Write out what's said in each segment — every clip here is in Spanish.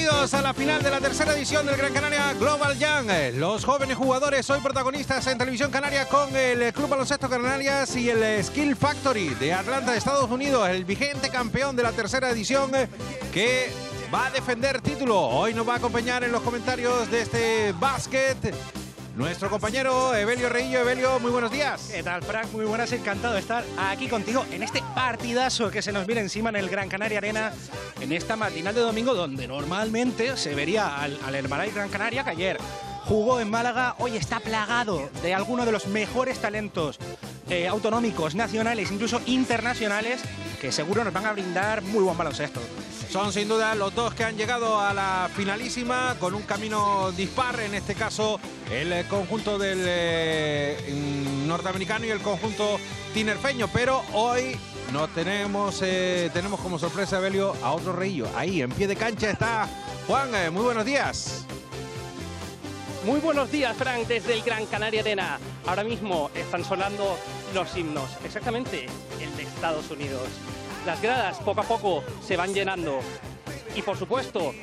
bienvenidos a la final de la tercera edición del Gran Canaria Global Young. Eh, los jóvenes jugadores hoy protagonistas en Televisión Canaria con el eh, Club Baloncesto Canarias y el eh, Skill Factory de Atlanta, Estados Unidos, el vigente campeón de la tercera edición que va a defender título. Hoy nos va a acompañar en los comentarios de este básquet nuestro compañero Evelio Reillo. Evelio, muy buenos días. ¿Qué tal, Frank? Muy buenas, encantado de estar aquí contigo en este partidazo que se nos viene encima en el Gran Canaria Arena, en esta matinal de domingo, donde normalmente se vería al, hermana y Gran Canaria, que ayer jugó en Málaga, hoy está plagado de alguno de los mejores talentos eh, autonómicos, nacionales, incluso internacionales, que seguro nos van a brindar muy buen baloncesto. Son sin duda los dos que han llegado a la finalísima con un camino dispar, en este caso el eh, conjunto del eh, mm, norteamericano y el conjunto tinerfeño, pero hoy nos tenemos, tenemos como sorpresa, Belio, a otro reillo. Ahí, en pie de cancha está Juan, muy buenos días. Muy buenos días, Frank, desde el Gran Canaria Arena. Ahora mismo están sonando los himnos, exactamente el de Estados Unidos. Las gradas poco a poco se van llenando y por supuesto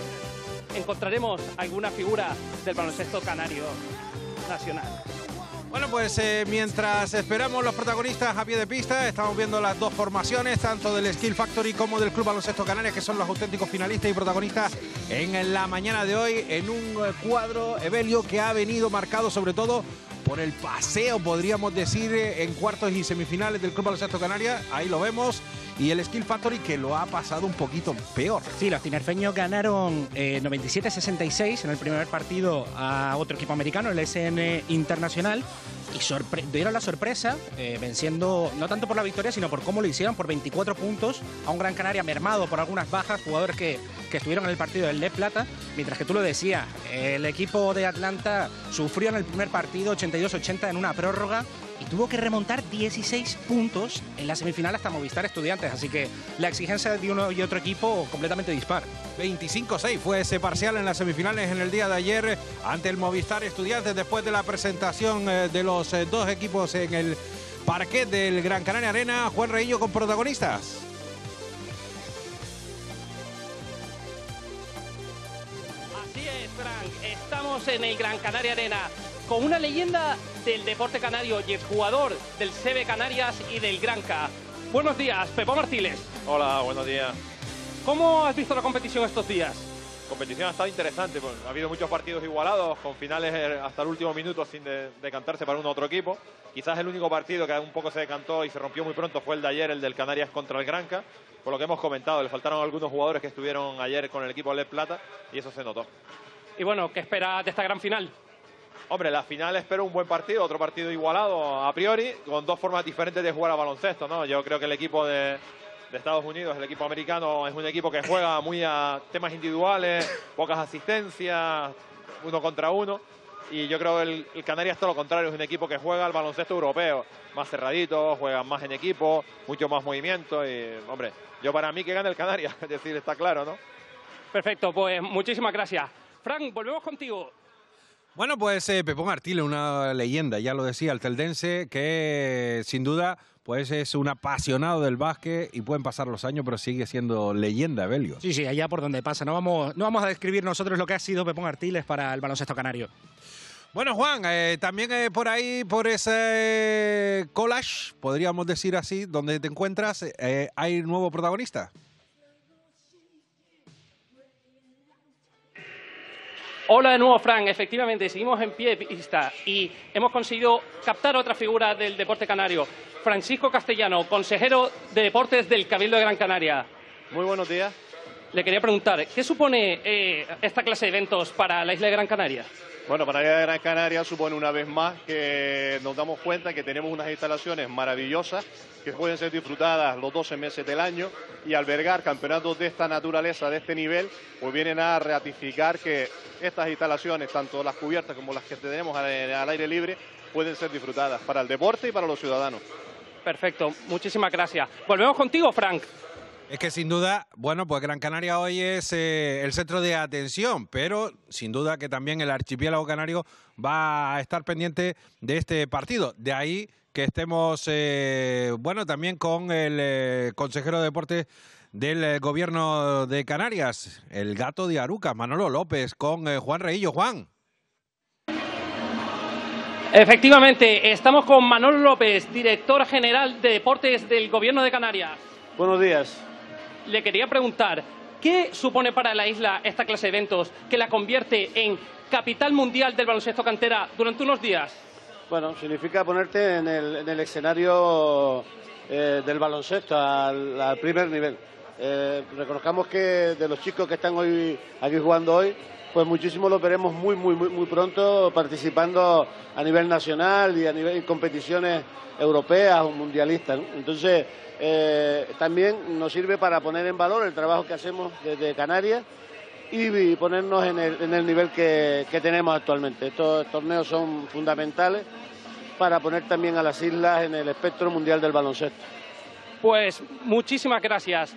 encontraremos alguna figura del baloncesto canario nacional. Bueno, pues eh, mientras esperamos los protagonistas a pie de pista, estamos viendo las dos formaciones, tanto del Skill Factory como del Club Baloncesto Canarias, que son los auténticos finalistas y protagonistas en la mañana de hoy, en un cuadro, Evelio, que ha venido marcado sobre todo por el paseo, podríamos decir, eh, en cuartos y semifinales del Club Baloncesto Canarias... Ahí lo vemos. Y el Skill Factory que lo ha pasado un poquito peor. Sí, los tinerfeños ganaron 97-66 eh, en el primer partido a otro equipo americano, el SN Internacional y dieron la sorpresa eh, venciendo, no tanto por la victoria, sino por cómo lo hicieron, por 24 puntos a un Gran Canaria mermado por algunas bajas, jugadores que, que estuvieron en el partido del Le Plata, mientras que tú lo decías, el equipo de Atlanta sufrió en el primer partido 82-80 en una prórroga, y tuvo que remontar 16 puntos en la semifinal hasta Movistar Estudiantes, así que la exigencia de uno y otro equipo completamente dispar. 25-6 fue ese parcial en las semifinales en el día de ayer ante el Movistar Estudiantes después de la presentación eh, de los eh, dos equipos en el parquet del Gran Canaria Arena. Juan Reillo con protagonistas. Así es, Frank. Estamos en el Gran Canaria Arena con una leyenda del deporte canario y exjugador del CB Canarias y del Granca. Buenos días, Pepo Martínez. Hola, buenos días. ¿Cómo has visto la competición estos días? La competición ha estado interesante, pues, ha habido muchos partidos igualados, con finales eh, hasta el último minuto sin decantarse para uno un otro equipo. Quizás el único partido que un poco se decantó y se rompió muy pronto fue el de ayer, el del Canarias contra el Granca. Por lo que hemos comentado, le faltaron algunos jugadores que estuvieron ayer con el equipo de Plata y eso se notó. Y bueno, ¿qué esperas de esta gran final? Hombre, la final espero un buen partido, otro partido igualado a priori, con dos formas diferentes de jugar a baloncesto, ¿no? Yo creo que el equipo de, Estados Unidos, el equipo americano, es un equipo que juega muy a temas individuales, pocas asistencias, uno contra uno. Y yo creo que el, Canarias todo lo contrario, es un equipo que juega al baloncesto europeo, más cerradito, juegan más en equipo, mucho más movimiento y, hombre, yo para mí que gane el Canarias, es decir, está claro, ¿no? Perfecto, pues muchísimas gracias. Frank, volvemos contigo. Bueno, pues eh, Pepón Artile, una leyenda, ya lo decía, el teldense, que eh, sin duda pues es un apasionado del básquet y pueden pasar los años, pero sigue siendo leyenda, Belio. Sí, sí, allá por donde pasa. No vamos, no vamos a describir nosotros lo que ha sido Pepón Artiles para el baloncesto canario. Bueno, Juan, eh, también por ahí, por ese collage, podríamos decir así, donde te encuentras, hay nuevo protagonista. Hola de nuevo, Fran. Efectivamente, seguimos en pie de pista y hemos conseguido captar otra figura del deporte canario. Francisco Castellano, consejero de Deportes del Cabildo de Gran Canaria. Muy buenos días. Le quería preguntar, ¿qué supone eh, esta clase de eventos para la isla de Gran Canaria? Bueno, para allá de Gran Canaria supone una vez más que nos damos cuenta que tenemos unas instalaciones maravillosas que pueden ser disfrutadas los 12 meses del año y albergar campeonatos de esta naturaleza, de este nivel, pues vienen a ratificar que estas instalaciones, tanto las cubiertas como las que tenemos al aire libre, pueden ser disfrutadas para el deporte y para los ciudadanos. Perfecto, muchísimas gracias. Volvemos contigo, Frank. Es que sin duda, bueno, pues Gran Canaria hoy es eh, el centro de atención, pero sin duda que también el archipiélago canario va a estar pendiente de este partido. De ahí que estemos, eh, bueno, también con el eh, consejero de deportes del gobierno de Canarias, el gato de Aruca, Manolo López, con Juan Reillo. Juan. Efectivamente, estamos con Manolo López, director general de deportes del gobierno de Canarias. Buenos días le quería preguntar, ¿qué supone para la isla esta clase de eventos que la convierte en capital mundial del baloncesto cantera durante unos días? Bueno, significa ponerte en el, escenario eh, del baloncesto al, primer nivel. Eh, reconozcamos que de los chicos que están hoy aquí jugando hoy, pues muchísimo lo veremos muy, muy, muy, pronto participando a nivel nacional y a nivel competiciones europeas o mundialistas. Entonces, eh, también nos sirve para poner en valor el trabajo que hacemos desde Canarias y, ponernos en el, nivel que, que tenemos actualmente. Estos torneos son fundamentales para poner también a las islas en el espectro mundial del baloncesto. Pues muchísimas gracias.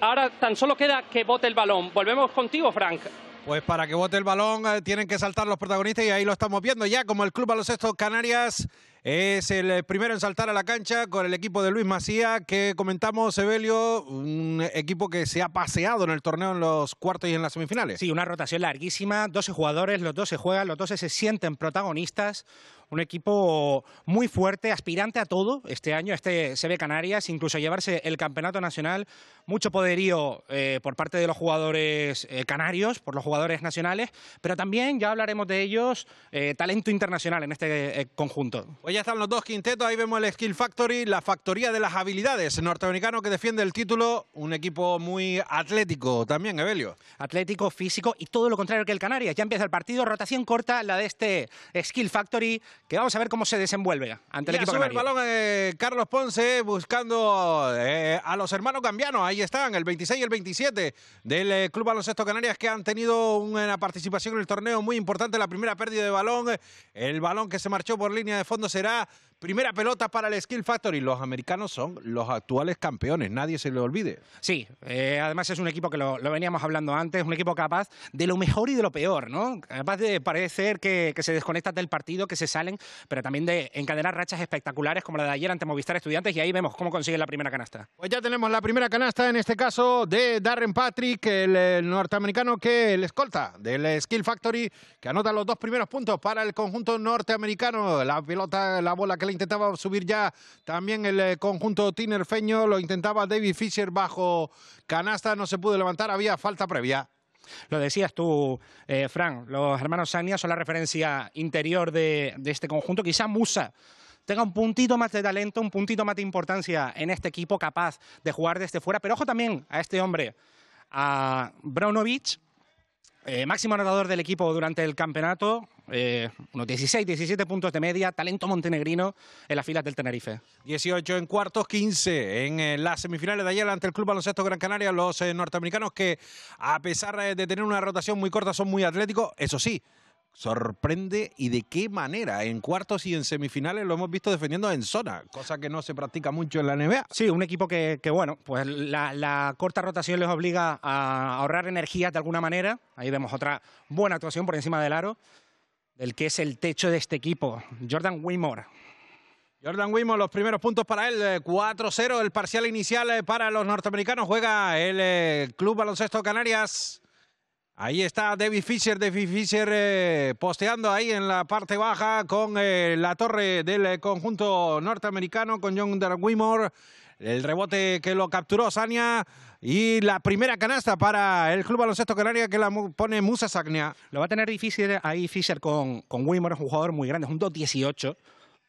Ahora tan solo queda que bote el balón. Volvemos contigo, Frank. Pues para que bote el balón eh, tienen que saltar los protagonistas y ahí lo estamos viendo ya, como el Club Baloncesto Canarias es el eh, primero en saltar a la cancha con el equipo de Luis Macías, que comentamos, Evelio, un equipo que se ha paseado en el torneo en los cuartos y en las semifinales. Sí, una rotación larguísima, 12 jugadores, los 12 juegan, los 12 se sienten protagonistas un equipo muy fuerte, aspirante a todo este año, este ve Canarias, incluso llevarse el campeonato nacional, mucho poderío eh, por parte de los jugadores eh, canarios, por los jugadores nacionales, pero también, ya hablaremos de ellos, talento internacional en este conjunto ya están los dos quintetos, ahí vemos el Skill Factory, la factoría de las habilidades, norteamericano que defiende el título, un equipo muy atlético también, Evelio. Atlético, físico y todo lo contrario que el Canarias. Ya empieza el partido, rotación corta, la de este Skill Factory, que vamos a ver cómo se desenvuelve ante el el balón eh, Carlos Ponce buscando eh, a los hermanos cambianos, ahí están, el 26 y el 27 del eh, Club Baloncesto Canarias que han tenido una participación en el torneo muy importante, la primera pérdida de balón, el balón que se marchó por línea de fondo será Primera pelota para el Skill Factory. Los americanos son los actuales campeones, nadie se le olvide. Sí, eh, además es un equipo que lo, veníamos hablando antes, un equipo capaz de lo mejor y de lo peor, ¿no? Capaz de parecer que, se desconectan del partido, que se salen, pero también de encadenar rachas espectaculares como la de ayer ante Movistar Estudiantes y ahí vemos cómo consiguen la primera canasta. Pues ya tenemos la primera canasta, en este caso de Darren Patrick, el, norteamericano que el escolta del Skill Factory, que anota los dos primeros puntos para el conjunto norteamericano. La pelota, la bola que lo intentaba subir ya también el eh, conjunto tinerfeño, lo intentaba David Fisher bajo canasta, no se pudo levantar, había falta previa. Lo decías tú, eh, Fran, los hermanos Sania son la referencia interior de, de este conjunto, quizá Musa tenga un puntito más de talento, un puntito más de importancia en este equipo capaz de jugar desde fuera. Pero ojo también a este hombre, a Brownovich, eh, máximo anotador del equipo durante el campeonato, eh, unos 16, 17 puntos de media, talento montenegrino en las filas del Tenerife. 18 en cuartos, 15 en eh, las semifinales de ayer ante el Club Baloncesto Gran Canaria, los norteamericanos que a pesar de tener una rotación muy corta son muy atléticos, eso sí, sorprende y de qué manera. En cuartos y en semifinales lo hemos visto defendiendo en zona, cosa que no se practica mucho en la NBA. Sí, un equipo que, bueno, pues la, corta rotación les obliga a ahorrar energía de alguna manera. Ahí vemos otra buena actuación por encima del aro, del que es el techo de este equipo, Jordan Wimor. Jordan Wimor, los primeros puntos para él, 4-0, eh, el parcial inicial eh, para los norteamericanos. Juega el eh, Club Baloncesto Canarias Ahí está David Fisher, David Fisher eh, posteando ahí en la parte baja con eh, la torre del eh, conjunto norteamericano, con John Darwimore. El rebote que lo capturó Sania y la primera canasta para el Club Baloncesto Canaria que la pone Musa Sagnia. Lo va a tener difícil ahí Fisher con, con es un jugador muy grande, junto un 18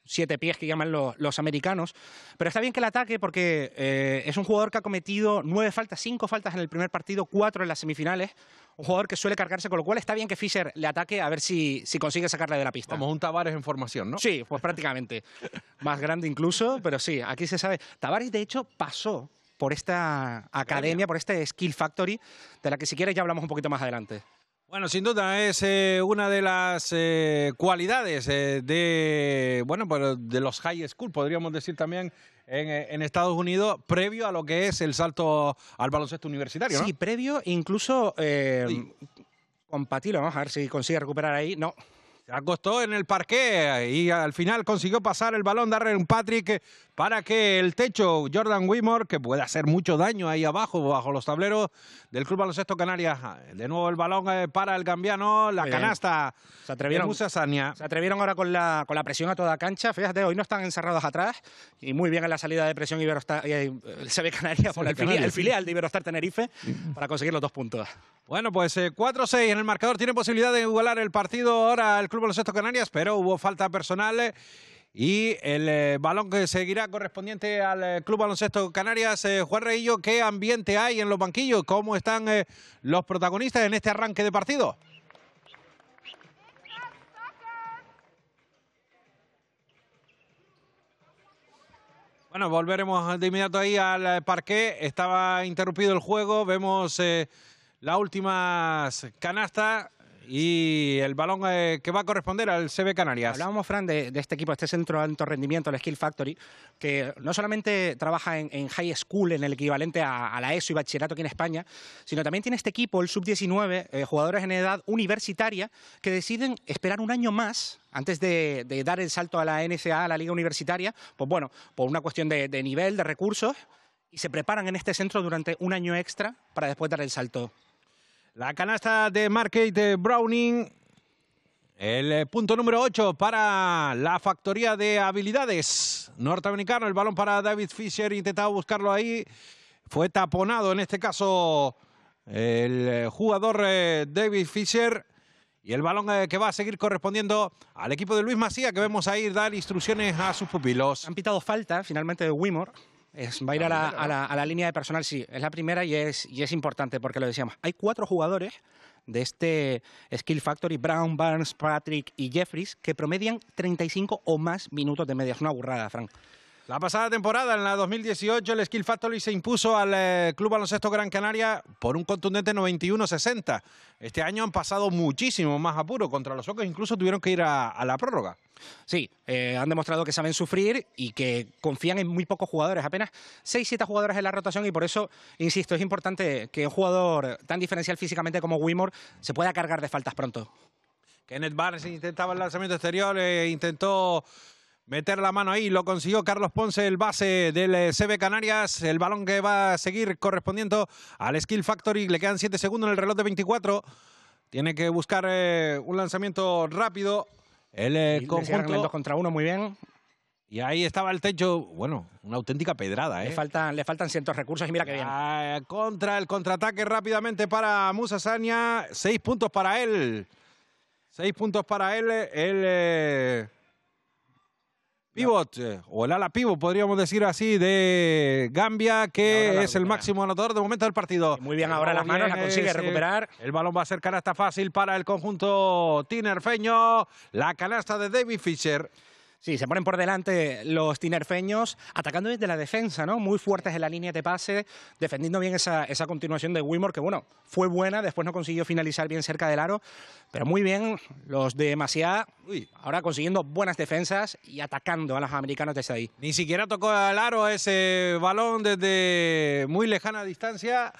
siete pies que llaman los, americanos. Pero está bien que le ataque porque eh, es un jugador que ha cometido nueve faltas, cinco faltas en el primer partido, cuatro en las semifinales. Un jugador que suele cargarse, con lo cual está bien que Fischer le ataque a ver si, si consigue sacarle de la pista. Como un Tavares en formación, ¿no? Sí, pues prácticamente. Más grande incluso, pero sí, aquí se sabe. Tavares, de hecho, pasó por esta academia, por este Skill Factory, de la que si quieres ya hablamos un poquito más adelante. Bueno, sin duda es eh, una de las eh, cualidades eh, de bueno de los high school, podríamos decir también en, Estados Unidos, previo a lo que es el salto al baloncesto universitario. Sí, previo, incluso con vamos a ver si consigue recuperar ahí. No, acostó en el parque y al final consiguió pasar el balón de un Patrick eh, para que el techo Jordan Wimor, que puede hacer mucho daño ahí abajo, bajo los tableros del Club Baloncesto Canarias. De nuevo el balón eh, para el gambiano, la canasta se atrevieron, Se atrevieron ahora con la, con la presión a toda cancha. Fíjate, hoy no están encerrados atrás y muy bien en la salida de presión Iberostar, se eh, ve Canarias por el, filial, el de Iberostar Tenerife para conseguir los dos puntos. Bueno, pues 4-6 en el marcador. Tiene posibilidad de igualar el partido ahora el Club Club Baloncesto Canarias, pero hubo falta personal eh, y el eh, balón que seguirá correspondiente al eh, Club Baloncesto Canarias. Juan Reillo, ¿qué ambiente hay en los banquillos? ¿Cómo están los protagonistas en este arranque de partido? Bueno, volveremos de inmediato ahí al parque... Estaba interrumpido el juego. Vemos las últimas canastas y el balón eh, que va a corresponder al CB Canarias. Hablábamos, Fran, de, este equipo, este centro de alto rendimiento, el Skill Factory, que no solamente trabaja en, high school, en el equivalente a, la ESO y bachillerato aquí en España, sino también tiene este equipo, el sub-19, eh, jugadores en edad universitaria, que deciden esperar un año más antes de, dar el salto a la NCA, a la liga universitaria, pues bueno, por una cuestión de nivel, de recursos, y se preparan en este centro durante un año extra para después dar el salto la canasta de Marquette Browning. El eh, punto número 8 para la factoría de habilidades norteamericano. El balón para David Fisher. Intentaba buscarlo ahí. Fue taponado en este caso el eh, jugador eh, David Fisher. Y el balón que va a seguir correspondiendo al equipo de Luis Macía, que vemos ahí dar instrucciones a sus pupilos. Han pitado falta finalmente de Wimor va a ir a la, a, la, línea de personal, sí. Es la primera y es, y es importante porque lo decíamos. Hay cuatro jugadores de este Skill Factory, Brown, Barnes, Patrick y Jeffries, que promedian 35 o más minutos de media. Es una burrada, Frank. La pasada temporada, en la 2018, el Skill Factory se impuso al eh, Club Baloncesto Gran Canaria por un contundente 91-60. Este año han pasado muchísimo más apuro contra los Ocos, incluso tuvieron que ir a, la prórroga. Sí, eh, han demostrado que saben sufrir y que confían en muy pocos jugadores, apenas 6-7 jugadores en la rotación y por eso, insisto, es importante que un jugador tan diferencial físicamente como Wimor se pueda cargar de faltas pronto. Kenneth Barnes intentaba el lanzamiento exterior, eh, intentó meter la mano ahí. Lo consiguió Carlos Ponce, el base del eh, CB Canarias. El balón que va a seguir correspondiendo al Skill Factory. Le quedan 7 segundos en el reloj de 24. Tiene que buscar eh, un lanzamiento rápido. El eh, conjunto... contra uno, muy bien. Y ahí estaba el techo, bueno, una auténtica pedrada, ¿eh? Le faltan, le faltan cientos recursos y mira qué bien. Ah, contra el contraataque rápidamente para Musa Sania. Seis puntos para él. Seis puntos para él. El pivot, o el ala pivot, podríamos decir así, de Gambia, que es el máximo anotador de momento del partido. Muy bien, ahora las manos la consigue eh, recuperar. El balón va a ser canasta fácil para el conjunto tinerfeño. La canasta de David Fisher. Sí, se ponen por delante los tinerfeños, atacando desde la defensa, ¿no? Muy fuertes en la línea de pase, defendiendo bien esa, esa continuación de Wilmore, que bueno, fue buena, después no consiguió finalizar bien cerca del aro, pero muy bien los de uy, ahora consiguiendo buenas defensas y atacando a los americanos desde ahí. Ni siquiera tocó al aro ese balón desde muy lejana distancia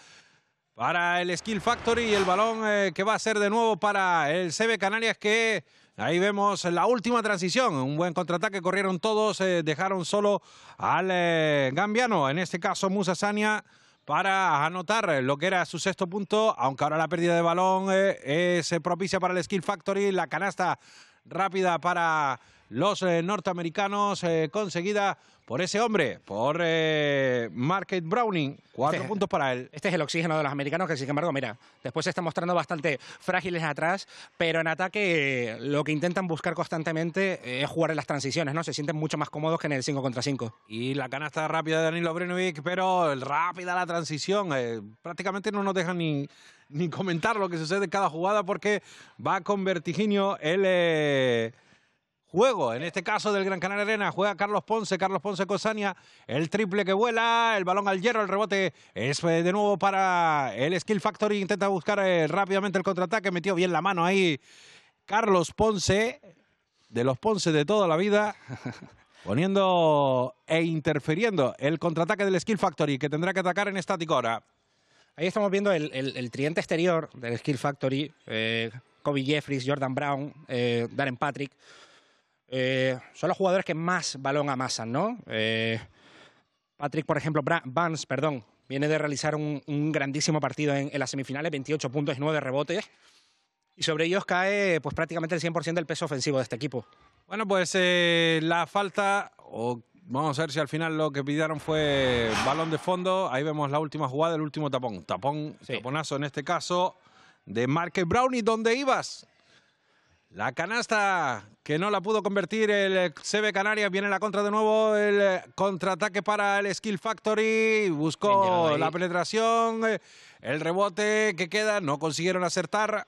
para el Skill Factory y el balón eh, que va a ser de nuevo para el CB Canarias que Ahí vemos la última transición, un buen contraataque, corrieron todos, eh, dejaron solo al eh, gambiano, en este caso Musa Sania, para anotar lo que era su sexto punto, aunque ahora la pérdida de balón eh, es eh, propicia para el Skill Factory, la canasta rápida para los eh, norteamericanos eh, conseguida por ese hombre, por eh, Market Browning. Cuatro este puntos para él. Este es el oxígeno de los americanos, que sin embargo, mira, después se están mostrando bastante frágiles atrás, pero en ataque lo que intentan buscar constantemente es jugar en las transiciones, ¿no? Se sienten mucho más cómodos que en el 5 contra 5. Y la canasta rápida de Danilo Brinovic, pero rápida la transición. prácticamente no nos dejan ni, comentar lo que sucede en cada jugada porque va con vertiginio el juego. En este caso del Gran Canaria Arena juega Carlos Ponce, Carlos Ponce Cosania, el triple que vuela, el balón al hierro, el rebote es eh, de nuevo para el Skill Factory, intenta buscar eh, rápidamente el contraataque, metió bien la mano ahí Carlos Ponce, de los Ponce de toda la vida. Poniendo e interfiriendo el contraataque del Skill Factory que tendrá que atacar en estático ahora. Ahí estamos viendo el, el, triente exterior del Skill Factory. Eh, Kobe Jeffries, Jordan Brown, Darren Patrick. Eh, son los jugadores que más balón amasan, ¿no? Eh, Patrick, por ejemplo, Vance, perdón, viene de realizar un, grandísimo partido en, las semifinales, 28 puntos y 9 rebotes. Y sobre ellos cae pues, prácticamente el 100% del peso ofensivo de este equipo. Bueno, pues eh, la falta, o vamos a ver si al final lo que pidieron fue balón de fondo. Ahí vemos la última jugada, el último tapón. Tapón, taponazo en este caso, de Marque Brownie. ¿Dónde ibas? La canasta que no la pudo convertir el eh, CB Canarias. Viene la contra de nuevo. El eh, contraataque para el Skill Factory. Buscó la penetración. Eh, el rebote que queda. No consiguieron acertar.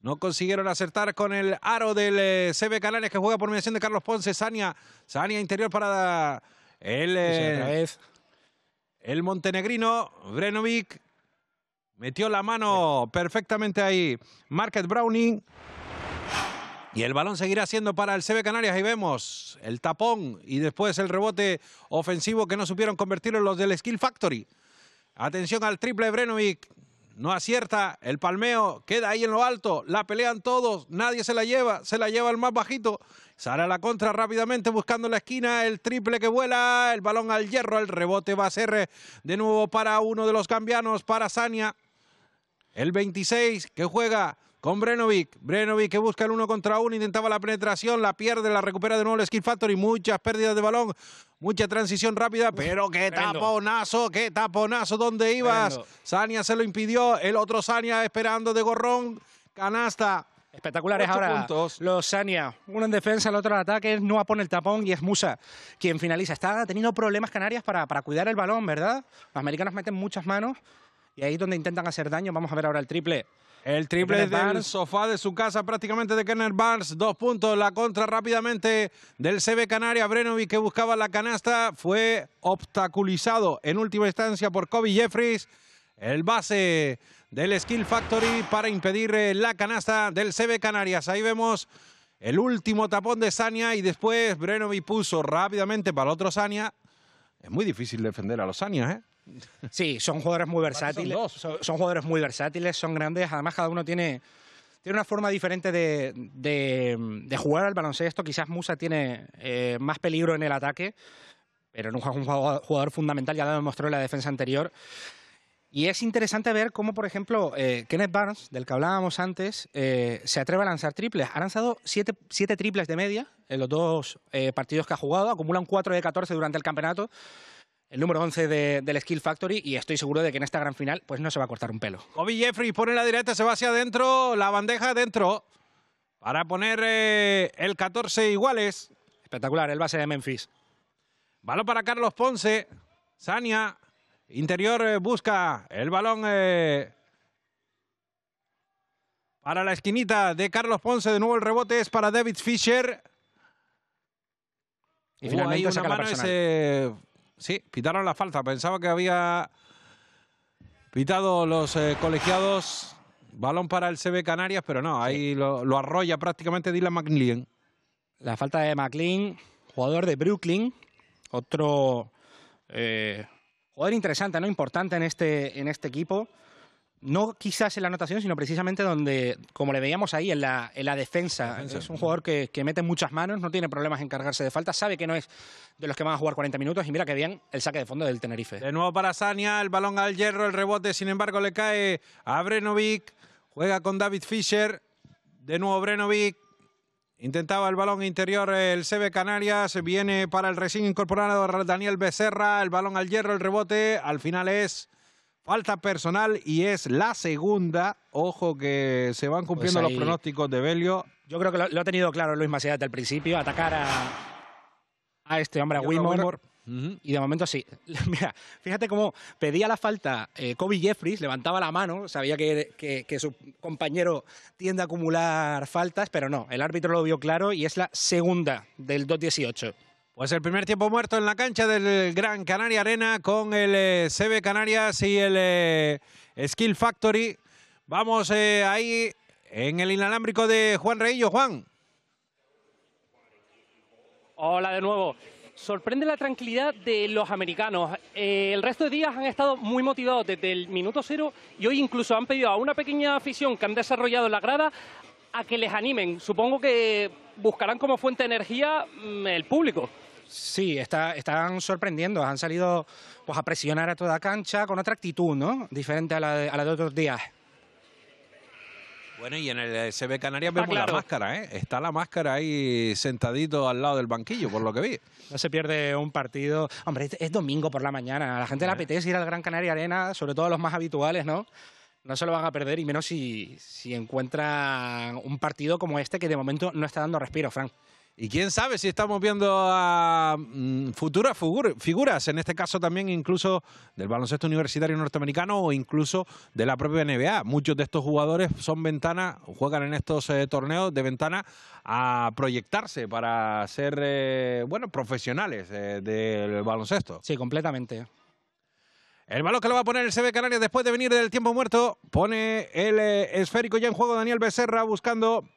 No consiguieron acertar con el aro del CB Canarias que juega por mediación de Carlos Ponce. Sania. interior para el, el montenegrino. Brenovic. Metió la mano perfectamente ahí. Market Browning. Y el balón seguirá siendo para el CB Canarias. y vemos el tapón y después el rebote ofensivo que no supieron convertir en los del Skill Factory. Atención al triple de Brenovic. No acierta el palmeo. Queda ahí en lo alto. La pelean todos. Nadie se la lleva. Se la lleva el más bajito. Sale a la contra rápidamente buscando la esquina. El triple que vuela. El balón al hierro. El rebote va a ser eh, de nuevo para uno de los cambianos. Para Sania. El 26 que juega con Brenovic. Brenovic que busca el uno contra uno, intentaba la penetración, la pierde, la recupera de nuevo el Skill Factory. Muchas pérdidas de balón, mucha transición rápida, pero qué taponazo, qué taponazo, ¿dónde ibas? Sania se lo impidió, el otro Sania esperando de gorrón, canasta. Espectaculares ahora los Sania. Uno en defensa, el otro en ataque. no apone el tapón y es Musa quien finaliza. Está teniendo problemas Canarias para, para cuidar el balón, ¿verdad? Los americanos meten muchas manos y ahí es donde intentan hacer daño. Vamos a ver ahora el triple el triple de del sofá de su casa prácticamente de Kenner Barnes. Dos puntos. La contra rápidamente del CB Canaria. Brenovic que buscaba la canasta fue obstaculizado en última instancia por Kobe Jeffries. El base del Skill Factory para impedir eh, la canasta del CB Canarias. Ahí vemos el último tapón de Sania y después Brenovic puso rápidamente para otro Sania. Es muy difícil defender a los Sania, ¿eh? Sí, son jugadores muy versátiles. Son, jugadores muy versátiles, son grandes. Además, cada uno tiene, una forma diferente de, jugar al baloncesto. Quizás Musa tiene eh, más peligro en el ataque, pero no es un jugador, fundamental, ya lo demostró en la defensa anterior. Y es interesante ver cómo, por ejemplo, eh, Kenneth Barnes, del que hablábamos antes, eh, se atreve a lanzar triples. Ha lanzado siete, triples de media en los dos partidos que ha jugado. Acumulan cuatro de 14 durante el campeonato el número 11 del Skill Factory y estoy seguro de que en esta gran final pues no se va a cortar un pelo. Kobe Jeffrey pone la directa, se va hacia adentro, la bandeja adentro para poner eh, el 14 iguales. Espectacular el base de Memphis. Balón para Carlos Ponce, Sania, interior eh, busca el balón eh, para la esquinita de Carlos Ponce, de nuevo el rebote es para David Fisher. Y finalmente oh, saca la Sí, pitaron la falta. Pensaba que había pitado los eh, colegiados. Balón para el CB Canarias, pero no, ahí lo, arrolla prácticamente Dylan McLean. La falta de McLean, jugador de Brooklyn, otro eh, jugador interesante, no importante en este, en este equipo no quizás en la anotación, sino precisamente donde, como le veíamos ahí, en la, defensa. Es un jugador que, mete muchas manos, no tiene problemas en cargarse de falta, sabe que no es de los que van a jugar 40 minutos y mira que bien el saque de fondo del Tenerife. De nuevo para Sania, el balón al hierro, el rebote, sin embargo, le cae a Brenovic, juega con David Fischer, de nuevo Brenovic. Intentaba el balón interior el CB Canarias, viene para el recién incorporado Daniel Becerra, el balón al hierro, el rebote, al final es Falta personal y es la segunda. Ojo que se van pues cumpliendo los pronósticos de Belio. Yo creo que lo, ha tenido claro Luis Macías el principio, atacar a, este hombre, a Wilmore. Y de momento sí. Mira, fíjate cómo pedía la falta eh, Kobe Jeffries, levantaba la mano, sabía que, que, su compañero tiende a acumular faltas, pero no, el árbitro lo vio claro y es la segunda del 2-18. Pues el primer tiempo muerto en la cancha del eh, Gran Canaria Arena con el eh, CB Canarias y el eh, Skill Factory. Vamos ahí en el inalámbrico de Juan Reillo. Juan. Hola de nuevo. Sorprende la tranquilidad de los americanos. el resto de días han estado muy motivados desde el minuto cero y hoy incluso han pedido a una pequeña afición que han desarrollado en la grada a que les animen. Supongo que buscarán como fuente de energía mm, el público. Sí, están sorprendiendo. Han salido pues, a presionar a toda cancha con otra actitud, ¿no? Diferente a la de, otros días. Bueno, y en el eh, SB Canarias vemos la máscara, ¿eh? Está la máscara ahí sentadito al lado del banquillo, por lo que vi. No se pierde un partido. Hombre, es, domingo por la mañana. A la gente le eh. apetece ir al Gran Canaria Arena, sobre todo a los más habituales, ¿no? No se lo van a perder, y menos si, si encuentran un partido como este que de momento no está dando respiro, Frank. Y quién sabe si estamos viendo a mm, futuras figuras, en este caso también incluso del baloncesto universitario norteamericano o incluso de la propia NBA. Muchos de estos jugadores son ventanas, juegan en estos eh, torneos de ventana a proyectarse para ser, eh, bueno, profesionales eh, del baloncesto. Sí, completamente. El balón que lo va a poner el CB Canarias después de venir del tiempo muerto. Pone el esférico ya en juego Daniel Becerra buscando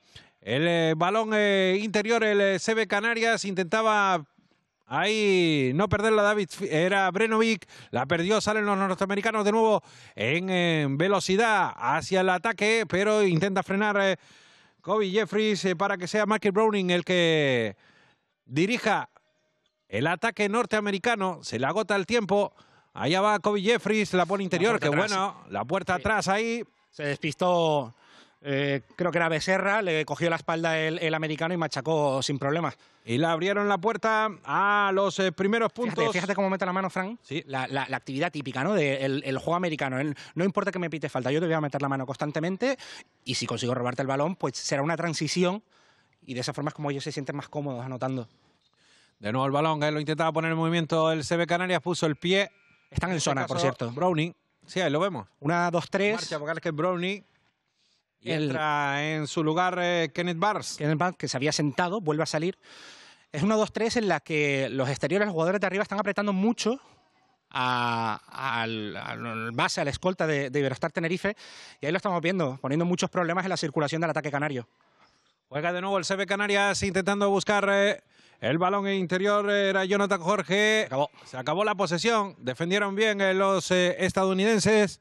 el eh, balón eh, interior, el eh, CB Canarias intentaba Ahí no perderla David, era Brenovic, la perdió, salen los norteamericanos de nuevo en, velocidad hacia el ataque, pero intenta frenar Kobe Jeffries para que sea Michael Browning el que dirija el ataque norteamericano, se le agota el tiempo, allá va Kobe Jeffries, la pone interior, que bueno, la puerta atrás ahí. Se despistó eh, creo que era Becerra, le cogió la espalda el, americano y machacó sin problemas. Y le abrieron la puerta a los eh, primeros puntos. Fíjate, cómo mete la mano, Frank. Sí. La, la, actividad típica, ¿no? el, juego americano. no importa que me pite falta, yo te voy a meter la mano constantemente y si consigo robarte el balón, pues será una transición y de esa forma es como ellos se sienten más cómodos anotando. De nuevo el balón, él lo intentaba poner en movimiento el CB Canarias, puso el pie. Están en, este zona, por cierto. Browning. Sí, ahí lo vemos. Una, dos, tres. Marcha, porque es que Browning y entra en su lugar eh, Kenneth Barnes. Kenneth Barnes, que se había sentado, vuelve a salir. Es una 2-3 en la que los exteriores, los jugadores de arriba, están apretando mucho a, al, base, a la escolta de, de, Iberostar Tenerife. Y ahí lo estamos viendo, poniendo muchos problemas en la circulación del ataque canario. Juega de nuevo el CB Canarias intentando buscar eh, el balón interior. Eh, era Jonathan Jorge. Se acabó la posesión. Defendieron bien los estadounidenses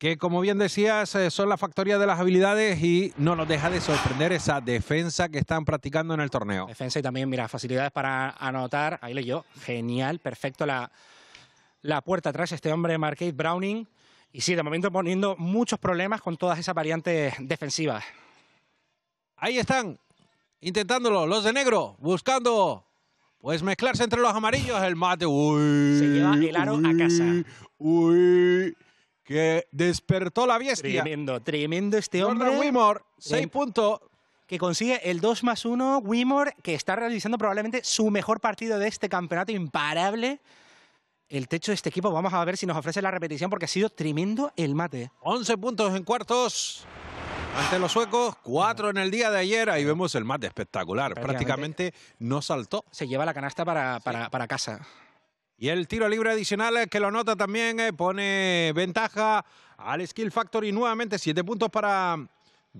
que como bien decías eh, son la factoría de las habilidades y no nos deja de sorprender esa defensa que están practicando en el torneo. Defensa y también, mira, facilidades para anotar, ahí leyó, genial, perfecto la, puerta atrás, este hombre Marqués Browning, y sí, de momento poniendo muchos problemas con todas esas variantes defensivas. Ahí están, intentándolo, los de negro, buscando pues mezclarse entre los amarillos, el mate. Uy, Se lleva el aro a casa. Uy que despertó la bestia. Tremendo, tremendo este hombre. Seis Wimor, puntos. Que consigue el 2 más 1. Wimor, que está realizando probablemente su mejor partido de este campeonato imparable. El techo de este equipo, vamos a ver si nos ofrece la repetición, porque ha sido tremendo el mate. 11 puntos en cuartos ante los suecos, cuatro en el día de ayer, ahí vemos el mate espectacular, prácticamente, no saltó. Se lleva la canasta para casa. Y el tiro libre adicional eh, que lo nota también eh, pone ventaja al Skill Factory nuevamente. Siete puntos para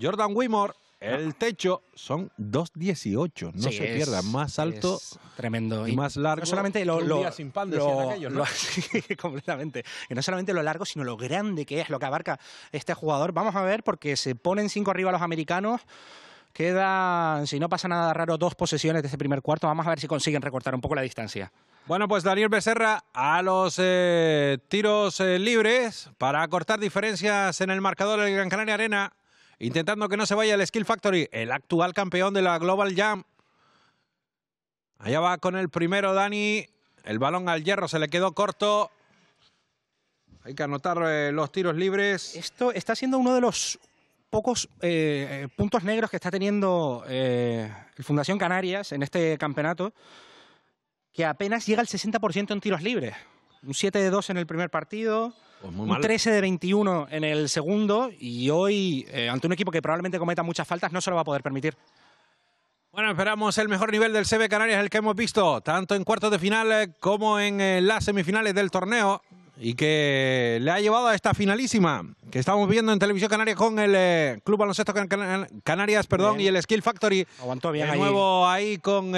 Jordan Wimor. El ah. techo son 2.18, no se pierda, más alto tremendo. y más largo. No solamente lo, completamente. no solamente lo largo, sino lo grande que es, lo que abarca este jugador. Vamos a ver, porque se ponen cinco arriba los americanos. Quedan, si no pasa nada raro, dos posesiones de este primer cuarto. Vamos a ver si consiguen recortar un poco la distancia. Bueno, pues Daniel Becerra a los eh, tiros eh, libres para cortar diferencias en el marcador del Gran Canaria Arena, intentando que no se vaya el Skill Factory, el actual campeón de la Global Jam. Allá va con el primero Dani, el balón al hierro se le quedó corto. Hay que anotar eh, los tiros libres. Esto está siendo uno de los pocos puntos negros que está teniendo Fundación Canarias en este campeonato que apenas llega al 60% en tiros libres. Un 7 de 2 en el primer partido, pues un 13 de 21 en el segundo y hoy eh, ante un equipo que probablemente cometa muchas faltas no se lo va a poder permitir. Bueno, esperamos el mejor nivel del CB Canarias, el que hemos visto, tanto en cuartos de final eh, como en eh, las semifinales del torneo, y que le ha llevado a esta finalísima que estamos viendo en Televisión Canarias con el Club Baloncesto Canarias perdón, y el Skill Factory. Aguantó bien. De nuevo ahí con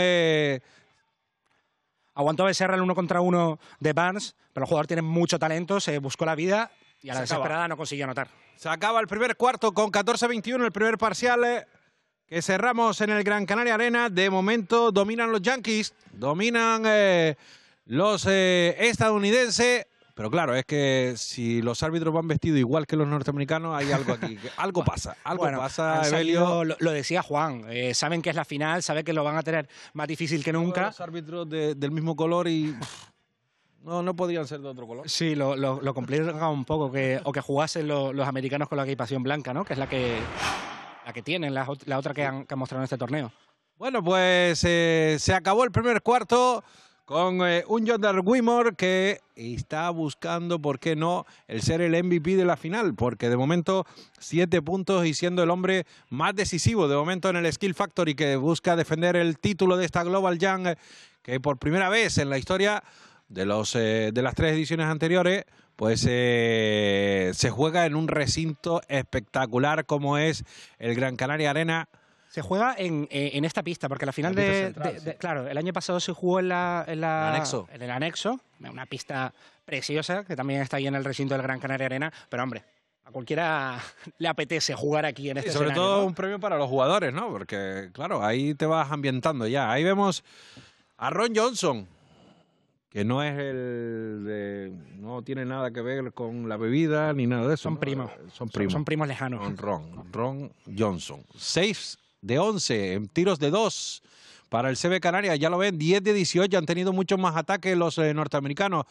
Aguantó Becerra el uno contra uno de Barnes, pero el jugador tiene mucho talento, se buscó la vida y a la desesperada no consiguió anotar. Se acaba el primer cuarto con 14-21, el primer parcial eh, que cerramos en el Gran Canaria Arena. De momento dominan los Yankees, dominan eh, los eh, estadounidenses. Pero claro, es que si los árbitros van vestidos igual que los norteamericanos, hay algo aquí. algo pasa, algo pasa, lo, decía Juan, eh, saben que es la final, saben que lo van a tener más difícil que nunca. Los árbitros del mismo color y... No, no podían ser de otro color. Sí, lo, lo, complica un poco, que, o que jugasen los, americanos con la equipación blanca, ¿no? Que es la que, la que tienen, la, otra que han, mostrado en este torneo. Bueno, pues eh, se acabó el primer cuarto con eh, un John Wimor que está buscando, ¿por qué no?, el ser el MVP de la final, porque de momento siete puntos y siendo el hombre más decisivo de momento en el Skill Factory que busca defender el título de esta Global Young, que por primera vez en la historia de, los, eh, de las tres ediciones anteriores, pues eh, se juega en un recinto espectacular como es el Gran Canaria Arena se juega eh, en, esta pista, porque la final de, Claro, el año pasado se jugó en la. En el anexo. En el anexo, una pista preciosa que también está ahí en el recinto del Gran Canaria Arena, pero hombre. A cualquiera le apetece jugar aquí en este Y sobre todo un premio para los jugadores, ¿no? Porque, claro, ahí te vas ambientando ya. Ahí vemos a Ron Johnson, que no es el de, no tiene nada que ver con la bebida ni nada de eso. Son primos. Son primos. primos lejanos. Ron, Johnson. Seis de 11 en tiros de 2 para el CB Canarias. Ya lo ven, 10 de 18 han tenido muchos más ataques los eh, norteamericanos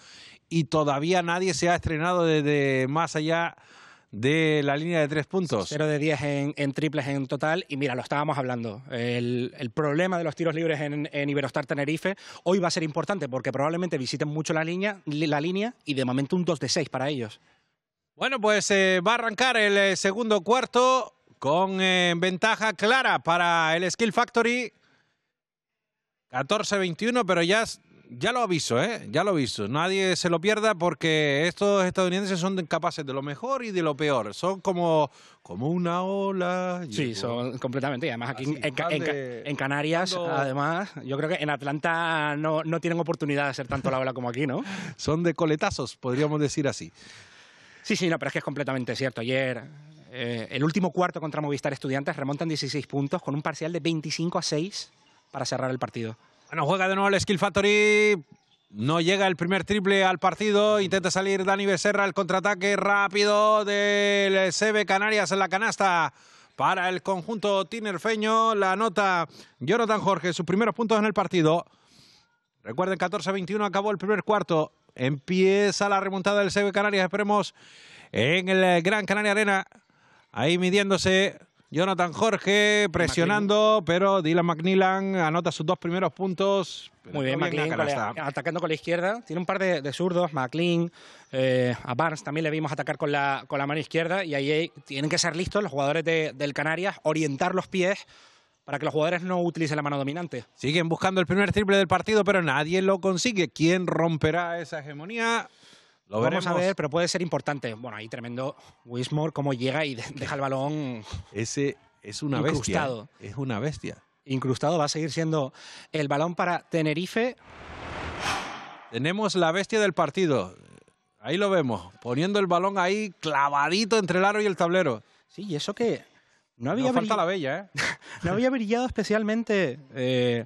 y todavía nadie se ha estrenado desde más allá de la línea de tres puntos. 0 de 10 en, triples en total. Y mira, lo estábamos hablando. El, problema de los tiros libres en, Iberostar Tenerife hoy va a ser importante porque probablemente visiten mucho la línea, la línea y de momento un 2 de 6 para ellos. Bueno, pues eh, va a arrancar el eh, segundo cuarto con eh, ventaja clara para el Skill Factory. 14-21, pero ya, ya lo aviso, ¿eh? Ya lo aviso. Nadie se lo pierda porque estos estadounidenses son capaces de lo mejor y de lo peor. Son como, como una ola. Sí, son completamente. Y además aquí en, Canarias, además, yo creo que en Atlanta no, no tienen oportunidad de hacer tanto la ola como aquí, ¿no? son de coletazos, podríamos decir así. Sí, sí, no, pero es que es completamente cierto. Ayer eh, el último cuarto contra Movistar Estudiantes remontan 16 puntos con un parcial de 25 a 6 para cerrar el partido. Bueno, juega de nuevo el Skill Factory. No llega el primer triple al partido. Intenta salir Dani Becerra. El contraataque rápido del CB Canarias en la canasta. Para el conjunto tinerfeño, la nota Jonathan Jorge, sus primeros puntos en el partido. Recuerden, 14-21 acabó el primer cuarto. Empieza la remontada del CB Canarias. Esperemos en el Gran Canaria Arena Ahí midiéndose Jonathan Jorge, presionando, pero Dylan McNeilan anota sus dos primeros puntos. Muy bien, atacando con la izquierda. Tiene un par de, zurdos, McLean, eh, a Barnes también le vimos atacar con la, mano izquierda. Y ahí tienen que ser listos los jugadores del Canarias, orientar los pies para que los jugadores no utilicen la mano dominante. Siguen buscando el primer triple del partido, pero nadie lo consigue. ¿Quién romperá esa hegemonía? Lo Vamos a ver, pero puede ser importante. Bueno, ahí tremendo Wismore, cómo llega y deja el balón. Ese es una incrustado. bestia. ¿eh? Es una bestia. Incrustado va a seguir siendo el balón para Tenerife. Tenemos la bestia del partido. Ahí lo vemos, poniendo el balón ahí clavadito entre el aro y el tablero. Sí, y eso que no había. falta la bella, ¿eh? no había brillado especialmente. Eh,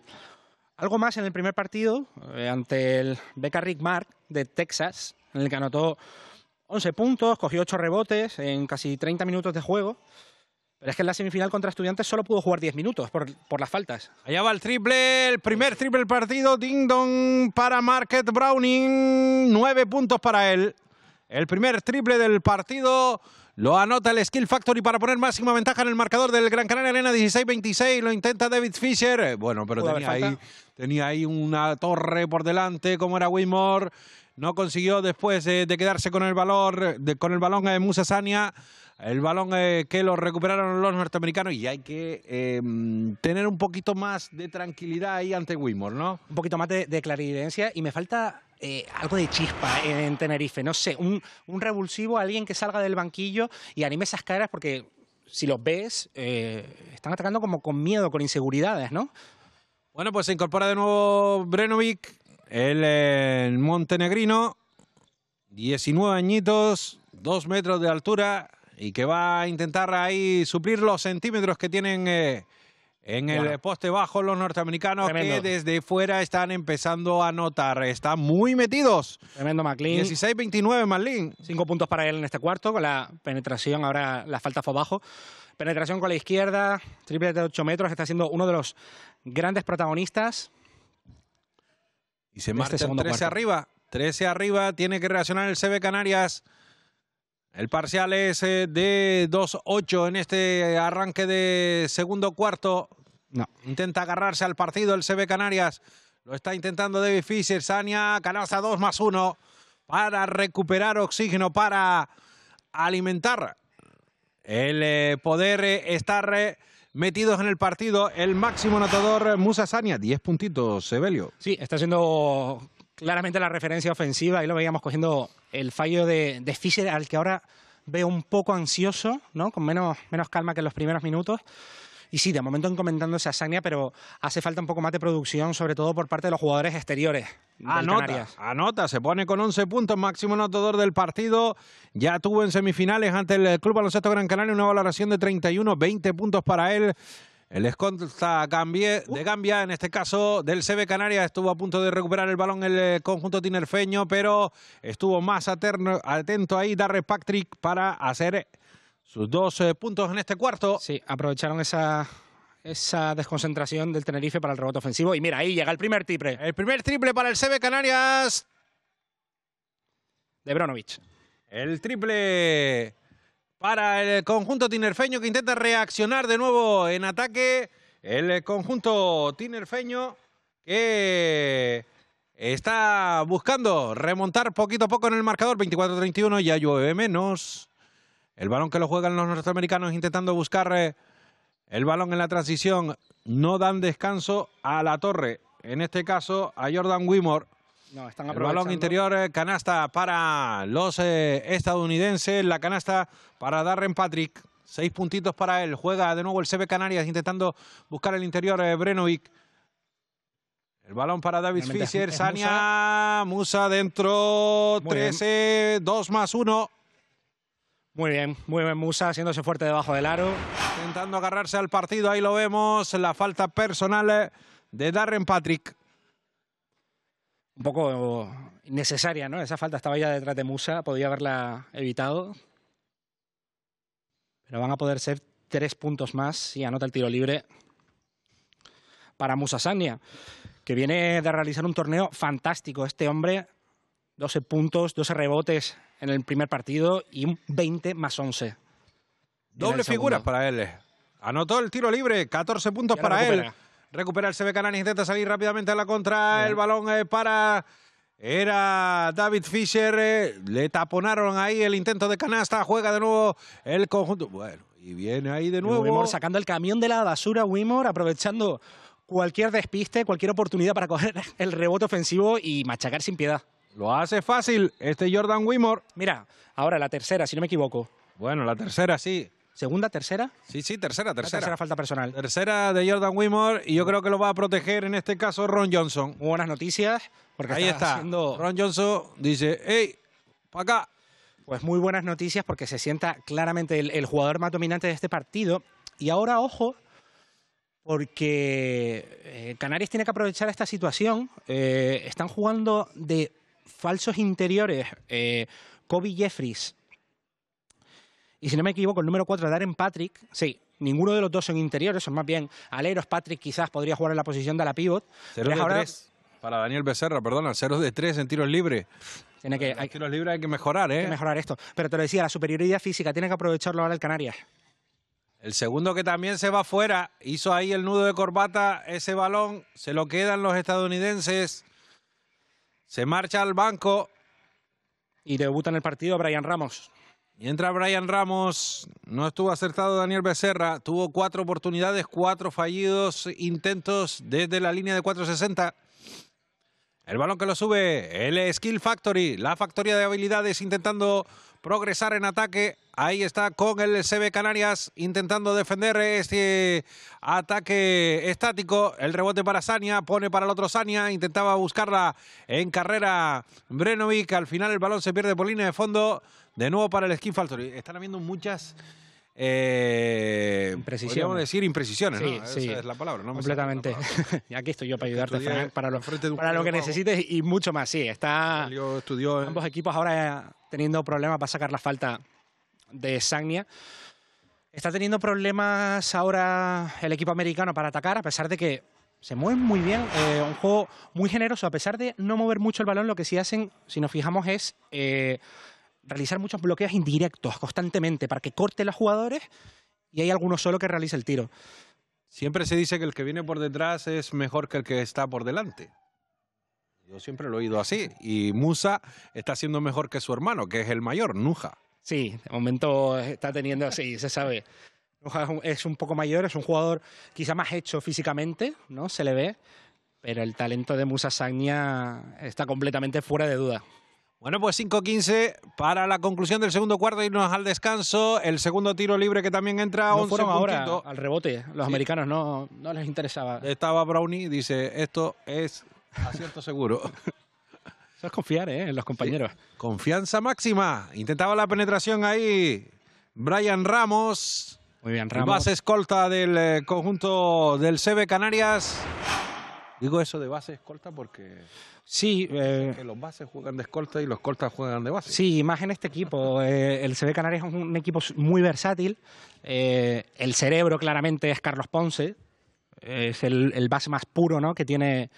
algo más en el primer partido eh, ante el Beca Rick Mark de Texas, en el que anotó 11 puntos, cogió 8 rebotes en casi 30 minutos de juego. Pero es que en la semifinal contra Estudiantes solo pudo jugar 10 minutos por, las faltas. Allá va el triple, el primer triple del partido. Ding dong para Market Browning. 9 puntos para él. El primer triple del partido lo anota el Skill Factory para poner máxima ventaja en el marcador del Gran Canaria Arena 16-26. Lo intenta David Fisher. Bueno, pero tenía ahí, tenía ahí, una torre por delante, como era Waymore. No consiguió después eh, de quedarse con el, balón de, con el balón eh, Musa Sania. El balón eh, que lo recuperaron los norteamericanos y hay que em, tener un poquito más de tranquilidad ahí ante Wilmore, ¿no? Un poquito más de, claridencia y me falta algo de chispa en Tenerife, no sé, un, revulsivo, alguien que salga del banquillo y anime esas caras porque si los ves, están atacando como con miedo, con inseguridades, ¿no? Bueno, pues se incorpora de nuevo Brenovic, el, montenegrino, 19 añitos, 2 metros de altura y que va a intentar ahí suplir los centímetros que tienen eh, en el poste bajo los norteamericanos que desde fuera están empezando a notar. Están muy metidos. Tremendo McLean. 16-29 McLean. Cinco puntos para él en este cuarto con la penetración, ahora la falta fue abajo. Penetración con la izquierda, triple de 8 metros, está siendo uno de los grandes protagonistas y se marcha 13 este arriba. 13 arriba tiene que reaccionar el CB Canarias. El parcial es eh, de 2-8 en este arranque de segundo cuarto. Intenta agarrarse al partido el CB Canarias. Lo está intentando de difícil, Sania, canasta 2 más 1 para recuperar oxígeno, para alimentar el eh, poder eh, estar metidos en el partido. El máximo anotador, Musa Sania, 10 puntitos, Sebelio. Sí, está siendo claramente la referencia ofensiva. Ahí lo veíamos cogiendo el fallo de, Fischer, al que ahora veo un poco ansioso, ¿no? con menos, menos calma que en los primeros minutos. Y sí, de momento encomendándose a Sania, pero hace falta un poco más de producción, sobre todo por parte de los jugadores exteriores. Anota, anota, se pone con 11 puntos, máximo anotador del partido. Ya tuvo en semifinales ante el Club Baloncesto Gran Canaria una valoración de 31, 20 puntos para él. El escolta de Gambia, en este caso del CB Canaria, estuvo a punto de recuperar el balón el eh, conjunto tinerfeño, pero estuvo más atento ahí Darre Patrick para hacer sus dos eh, puntos en este cuarto. Sí, aprovecharon esa, desconcentración del Tenerife para el rebote ofensivo. Y mira, ahí llega el primer triple. El primer triple para el CB Canarias. De Bronovich. El triple para el conjunto tinerfeño que intenta reaccionar de nuevo en ataque. El conjunto tinerfeño que está buscando remontar poquito a poco en el marcador. 24-31, ya llueve menos. El balón que lo juegan los norteamericanos intentando buscar eh, el balón en la transición. No dan descanso a la torre. En este caso, a Jordan Wimor. No, están el balón interior, eh, canasta para los eh, estadounidenses. La canasta para Darren Patrick. Seis puntitos para él. Juega de nuevo el CB Canarias intentando buscar el interior Brenovic. El balón para David Fisher Fischer. Sania. Musa. dentro. 13. más uno. Muy bien, muy bien Musa, haciéndose fuerte debajo del aro. Intentando agarrarse al partido, ahí lo vemos, la falta personal eh, de Darren Patrick. Un poco innecesaria, ¿no? Esa falta estaba ya detrás de Musa, podía haberla evitado. Pero van a poder ser tres puntos más y anota el tiro libre para Musa Sagnia, que viene de realizar un torneo fantástico. Este hombre, 12 puntos, 12 rebotes, en el primer partido y un 20 más 11. Doble figura para él. Anotó el tiro libre, 14 puntos para él. Recupera el CB Canani, intenta salir rápidamente a la contra, el balón eh, para... Era David Fischer, eh, le taponaron ahí el intento de canasta, juega de nuevo el conjunto. Bueno, y viene ahí de nuevo. Wimor sacando el camión de la basura, Wimor, aprovechando cualquier despiste, cualquier oportunidad para coger el rebote ofensivo y machacar sin piedad. Lo hace fácil este Jordan Wimor. Mira, ahora la tercera, si no me equivoco. Bueno, la tercera sí. ¿Segunda, tercera? Sí, sí, tercera, tercera. La tercera falta personal. Tercera de Jordan Wimor y yo creo que lo va a proteger en este caso Ron Johnson. Muy buenas noticias. Porque Ahí está. Ron Johnson dice, hey, para acá. Pues muy buenas noticias porque se sienta claramente el, jugador más dominante de este partido. Y ahora, ojo, porque eh, Canarias tiene que aprovechar esta situación. Eh, están jugando de falsos interiores, eh, Kobe Jeffries y si no me equivoco, el número 4, Darren Patrick, sí, ninguno de los dos son interiores, son más bien aleros. Patrick quizás podría jugar en la posición de la pivot. de para Daniel Becerra, perdona, 0 de 3 en tiros libres. que, en tiros libres hay que mejorar, ¿eh? Hay que mejorar esto. Pero te lo decía, la superioridad física tiene que aprovecharlo ahora el Canarias. El segundo que también se va fuera, hizo ahí el nudo de corbata, ese balón, se lo quedan los estadounidenses. Se marcha al banco. Y debuta en el partido Brian Ramos. Y entra Brian Ramos, no estuvo acertado Daniel Becerra, tuvo cuatro oportunidades, cuatro fallidos intentos desde la línea de 460. El balón que lo sube, el Skill Factory, la factoría de habilidades intentando progresar en ataque. Ahí está con el CB Canarias intentando defender este ataque estático. El rebote para Sania, pone para el otro Sania, intentaba buscarla en carrera Brenovic. Al final el balón se pierde por línea de fondo. De nuevo para el Skill Factory. Están habiendo muchas eh, podríamos decir imprecisiones, ¿no? Esa es la palabra, ¿no? Completamente. y aquí estoy yo para ayudarte, para lo, para lo que necesites y mucho más. Sí, está. Ambos equipos ahora teniendo problemas para sacar la falta de Sagnia. Está teniendo problemas ahora el equipo americano para atacar, a pesar de que se mueven muy bien. Eh, un juego muy generoso, a pesar de no mover mucho el balón, lo que sí hacen, si nos fijamos, es eh, realizar muchos bloqueos indirectos constantemente para que corte los jugadores y hay alguno solo que realiza el tiro. Siempre se dice que el que viene por detrás es mejor que el que está por delante. Yo siempre lo he oído así. Y Musa está siendo mejor que su hermano, que es el mayor, Nuja. Sí, de momento está teniendo así, se sabe. Nuja es un poco mayor, es un jugador quizá más hecho físicamente, ¿no? Se le ve. Pero el talento de Musa Sagnia está completamente fuera de duda. Bueno, pues 5-15 para la conclusión del segundo cuarto, irnos al descanso. El segundo tiro libre que también entra. 11 ahora al rebote. Los americanos no, no les interesaba. Estaba Brownie, dice: Esto es acierto seguro. Eso es confiar, eh, En los compañeros. Confianza máxima. Intentaba la penetración ahí. Brian Ramos. Muy bien, Ramos. Base escolta del eh, conjunto del CB Canarias. Digo eso de base escolta porque. Sí. Eh, los bases juegan de escolta y los escoltas juegan de base. Sí, más en este equipo. Eh, el CB Canarias es un equipo muy versátil. Eh, el cerebro, claramente, es Carlos Ponce. Es el, el, base más puro ¿no? que, tiene,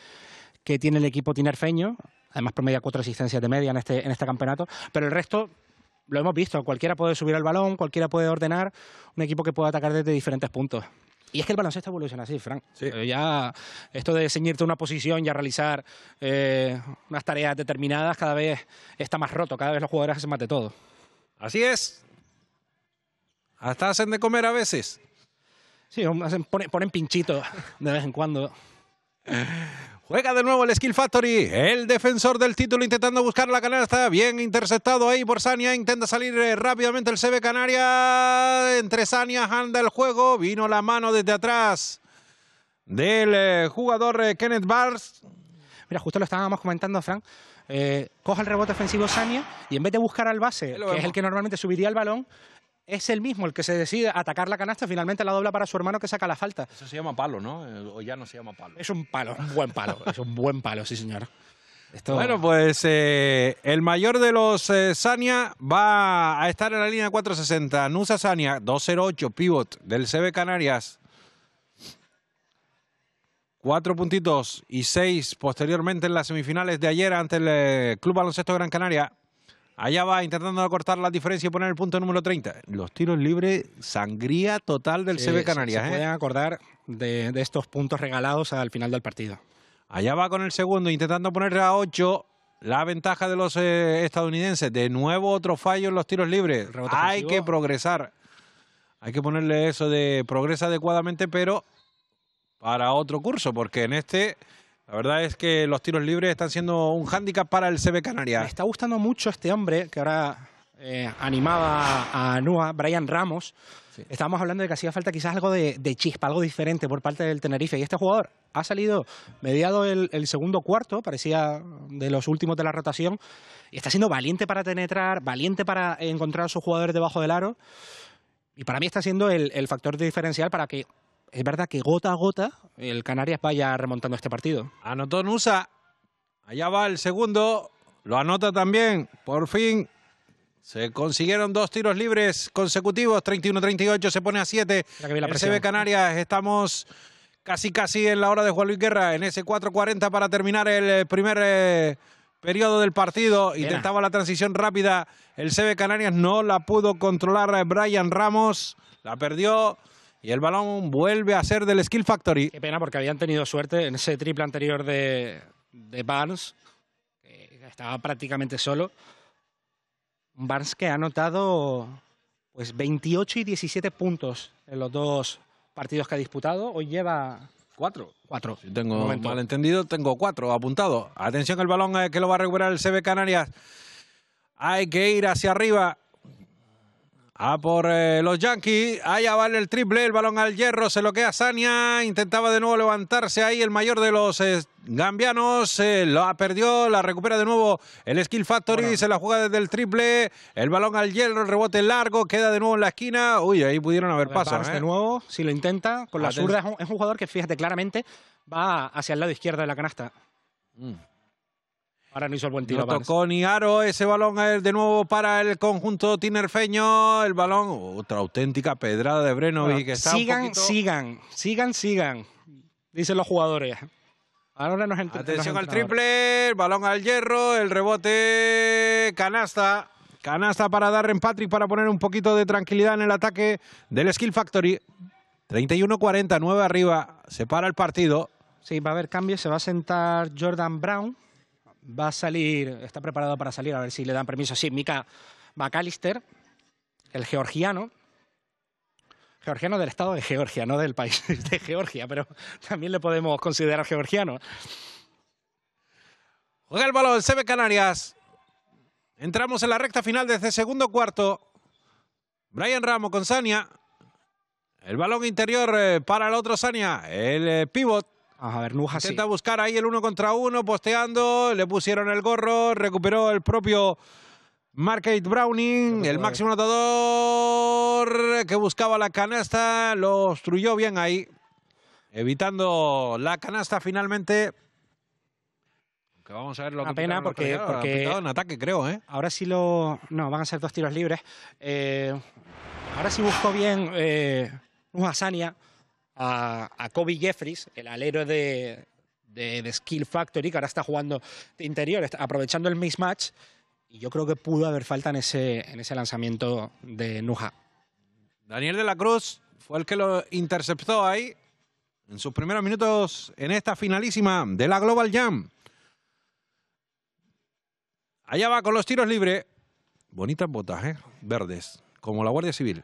que el equipo tinerfeño. Además, promedia cuatro asistencias de media en este, en este campeonato. Pero el resto. Lo hemos visto, cualquiera puede subir al balón, cualquiera puede ordenar, un equipo que puede atacar desde diferentes puntos. Y es que el baloncesto evoluciona así, Frank. Sí. Eh, ya esto de ceñirte una posición y a realizar eh, unas tareas determinadas cada vez está más roto, cada vez los jugadores se más todo. Así es. Hasta hacen de comer a veces. Sí, ponen, ponen pinchitos de vez en cuando. Juega de nuevo el Skill Factory, el defensor del título intentando buscar la canasta, bien interceptado ahí por Sania, intenta salir eh, rápidamente el CB Canaria, entre Sania anda el juego, vino la mano desde atrás del eh, jugador eh, Kenneth bars Mira, justo lo estábamos comentando, Frank, coja el rebote ofensivo Sania y en vez de buscar al base, que es el que normalmente subiría el balón, es el mismo el que se decide atacar la canasta, finalmente la dobla para su hermano que saca la falta. Eso se llama palo, ¿no? O ya no se llama palo. Es un palo, un buen palo, es un buen palo, sí señor. Bueno, pues eh, el mayor de los eh, Sania va a estar en la línea 460. Nusa Sania, 208, pivot del CB Canarias. Cuatro puntitos y seis posteriormente en las semifinales de ayer ante el eh, Club Baloncesto Gran Canaria. Allá va intentando acortar la diferencia y poner el punto número 30. Los tiros libres, sangría total del CB Canarias. Se, se ¿eh? pueden acordar de, estos puntos regalados al final del partido. Allá va con el segundo, intentando ponerle a 8. La ventaja de los eh, estadounidenses. De nuevo otro fallo en los tiros libres. Hay que progresar. Hay que ponerle eso de progresa adecuadamente, pero para otro curso, porque en este la verdad es que los tiros libres están siendo un hándicap para el CB Canarias. Me está gustando mucho este hombre que ahora eh, animaba a Nua, Brian Ramos. Estábamos hablando de que hacía falta quizás algo de, chispa, algo diferente por parte del Tenerife. Y este jugador ha salido mediado el, segundo cuarto, parecía de los últimos de la rotación, y está siendo valiente para penetrar, valiente para encontrar a sus jugadores debajo del aro. Y para mí está siendo el, el factor diferencial para que es verdad que gota a gota el Canarias vaya remontando este partido. Anotó Nusa, allá va el segundo, lo anota también, por fin. Se consiguieron dos tiros libres consecutivos, 31-38, se pone a 7. El CB Canarias, estamos casi casi en la hora de Juan Luis Guerra, en ese 4-40 para terminar el eh, primer eh, periodo del partido. Intentaba la transición rápida, el CB Canarias no la pudo controlar eh, Brian Ramos, la perdió. Y el balón vuelve a ser del Skill Factory. Qué pena porque habían tenido suerte en ese triple anterior de, Barnes, que estaba prácticamente solo. Barnes que ha anotado pues 28 y 17 puntos en los dos partidos que ha disputado. Hoy lleva Cuatro. Cuatro. Si tengo Momento. tengo cuatro apuntados. Atención, el balón eh, que lo va a recuperar el CB Canarias. Hay que ir hacia arriba a ah, por eh, los Yankees. Allá va el triple, el balón al hierro, se lo queda Sania. Intentaba de nuevo levantarse ahí el mayor de los eh, gambianos. lo eh, la perdió, la recupera de nuevo el Skill Factory. Se la juega desde el triple. El balón al hierro, el rebote largo, queda de nuevo en la esquina. Uy, ahí pudieron haber pasado. De nuevo, si lo intenta, con la zurda es un, jugador que, fíjate, claramente va hacia el lado izquierdo de la canasta. Mm. Ahora no hizo el buen tiro. Con tocó aro. Ese balón es de nuevo para el conjunto tinerfeño. El balón, otra auténtica pedrada de Breno sigan, sigan, sigan, sigan. Dicen los jugadores. Atención al triple, el balón al hierro, el rebote, canasta. Canasta para Darren Patrick para poner un poquito de tranquilidad en el ataque del Skill Factory. 31-49 arriba, se para el partido. Sí, va a haber cambio, se va a sentar Jordan Brown va a salir, está preparado para salir, a ver si le dan permiso. Sí, Mika McAllister, el georgiano, georgiano del estado de Georgia, no del país de Georgia, pero también le podemos considerar georgiano. Juega el balón, se ve Canarias. Entramos en la recta final desde segundo cuarto. Brian Ramos con Sania. El balón interior eh, para el otro Sania, el eh, pivot. A ver, Intenta buscar ahí el uno contra uno, posteando, le pusieron el gorro, recuperó el propio Market Browning, el máximo anotador que buscaba la canasta, lo obstruyó bien ahí, evitando la canasta finalmente. Que vamos a ver lo pena porque, porque en ataque, creo, ¿eh? Ahora sí lo... No, van a ser dos tiros libres. Eh, ahora sí buscó bien eh, a, Kobe Jeffries, el alero de, Skill Factory, que ahora está jugando de interior, está aprovechando el mismatch. Y yo creo que pudo haber falta en ese, en ese lanzamiento de Nuja. Daniel de la Cruz fue el que lo interceptó ahí en sus primeros minutos en esta finalísima de la Global Jam. Allá va con los tiros libres. Bonitas botas, ¿eh? Verdes, como la Guardia Civil.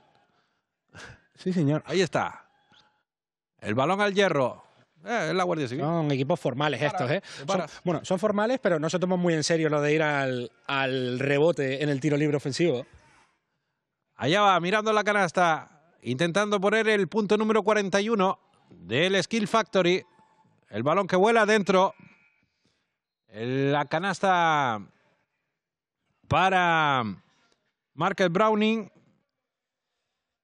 Sí, señor. Ahí está. El balón al hierro. Eh, es la Guardia Civil. Son equipos formales estos, ¿eh? bueno, son formales, pero no se toman muy en serio lo de ir al, rebote en el tiro libre ofensivo. Allá va, mirando la canasta, intentando poner el punto número 41 del Skill Factory. El balón que vuela adentro. La canasta para Market Browning.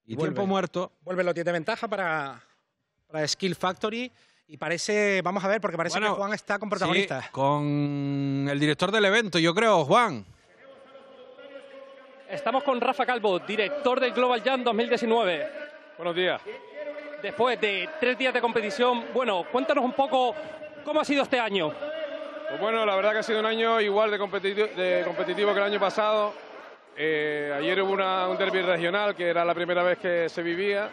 Y tiempo muerto. Vuelve lo tiene de ventaja para para Skill Factory. Y parece, vamos a ver, porque parece que Juan está con protagonistas. con el director del evento, yo creo, Juan. Estamos con Rafa Calvo, director del Global Jam 2019. Buenos días. Después de tres días de competición, bueno, cuéntanos un poco cómo ha sido este año. Pues bueno, la verdad que ha sido un año igual de, competitivo, competitivo que el año pasado. Eh, ayer hubo una, un derby regional que era la primera vez que se vivía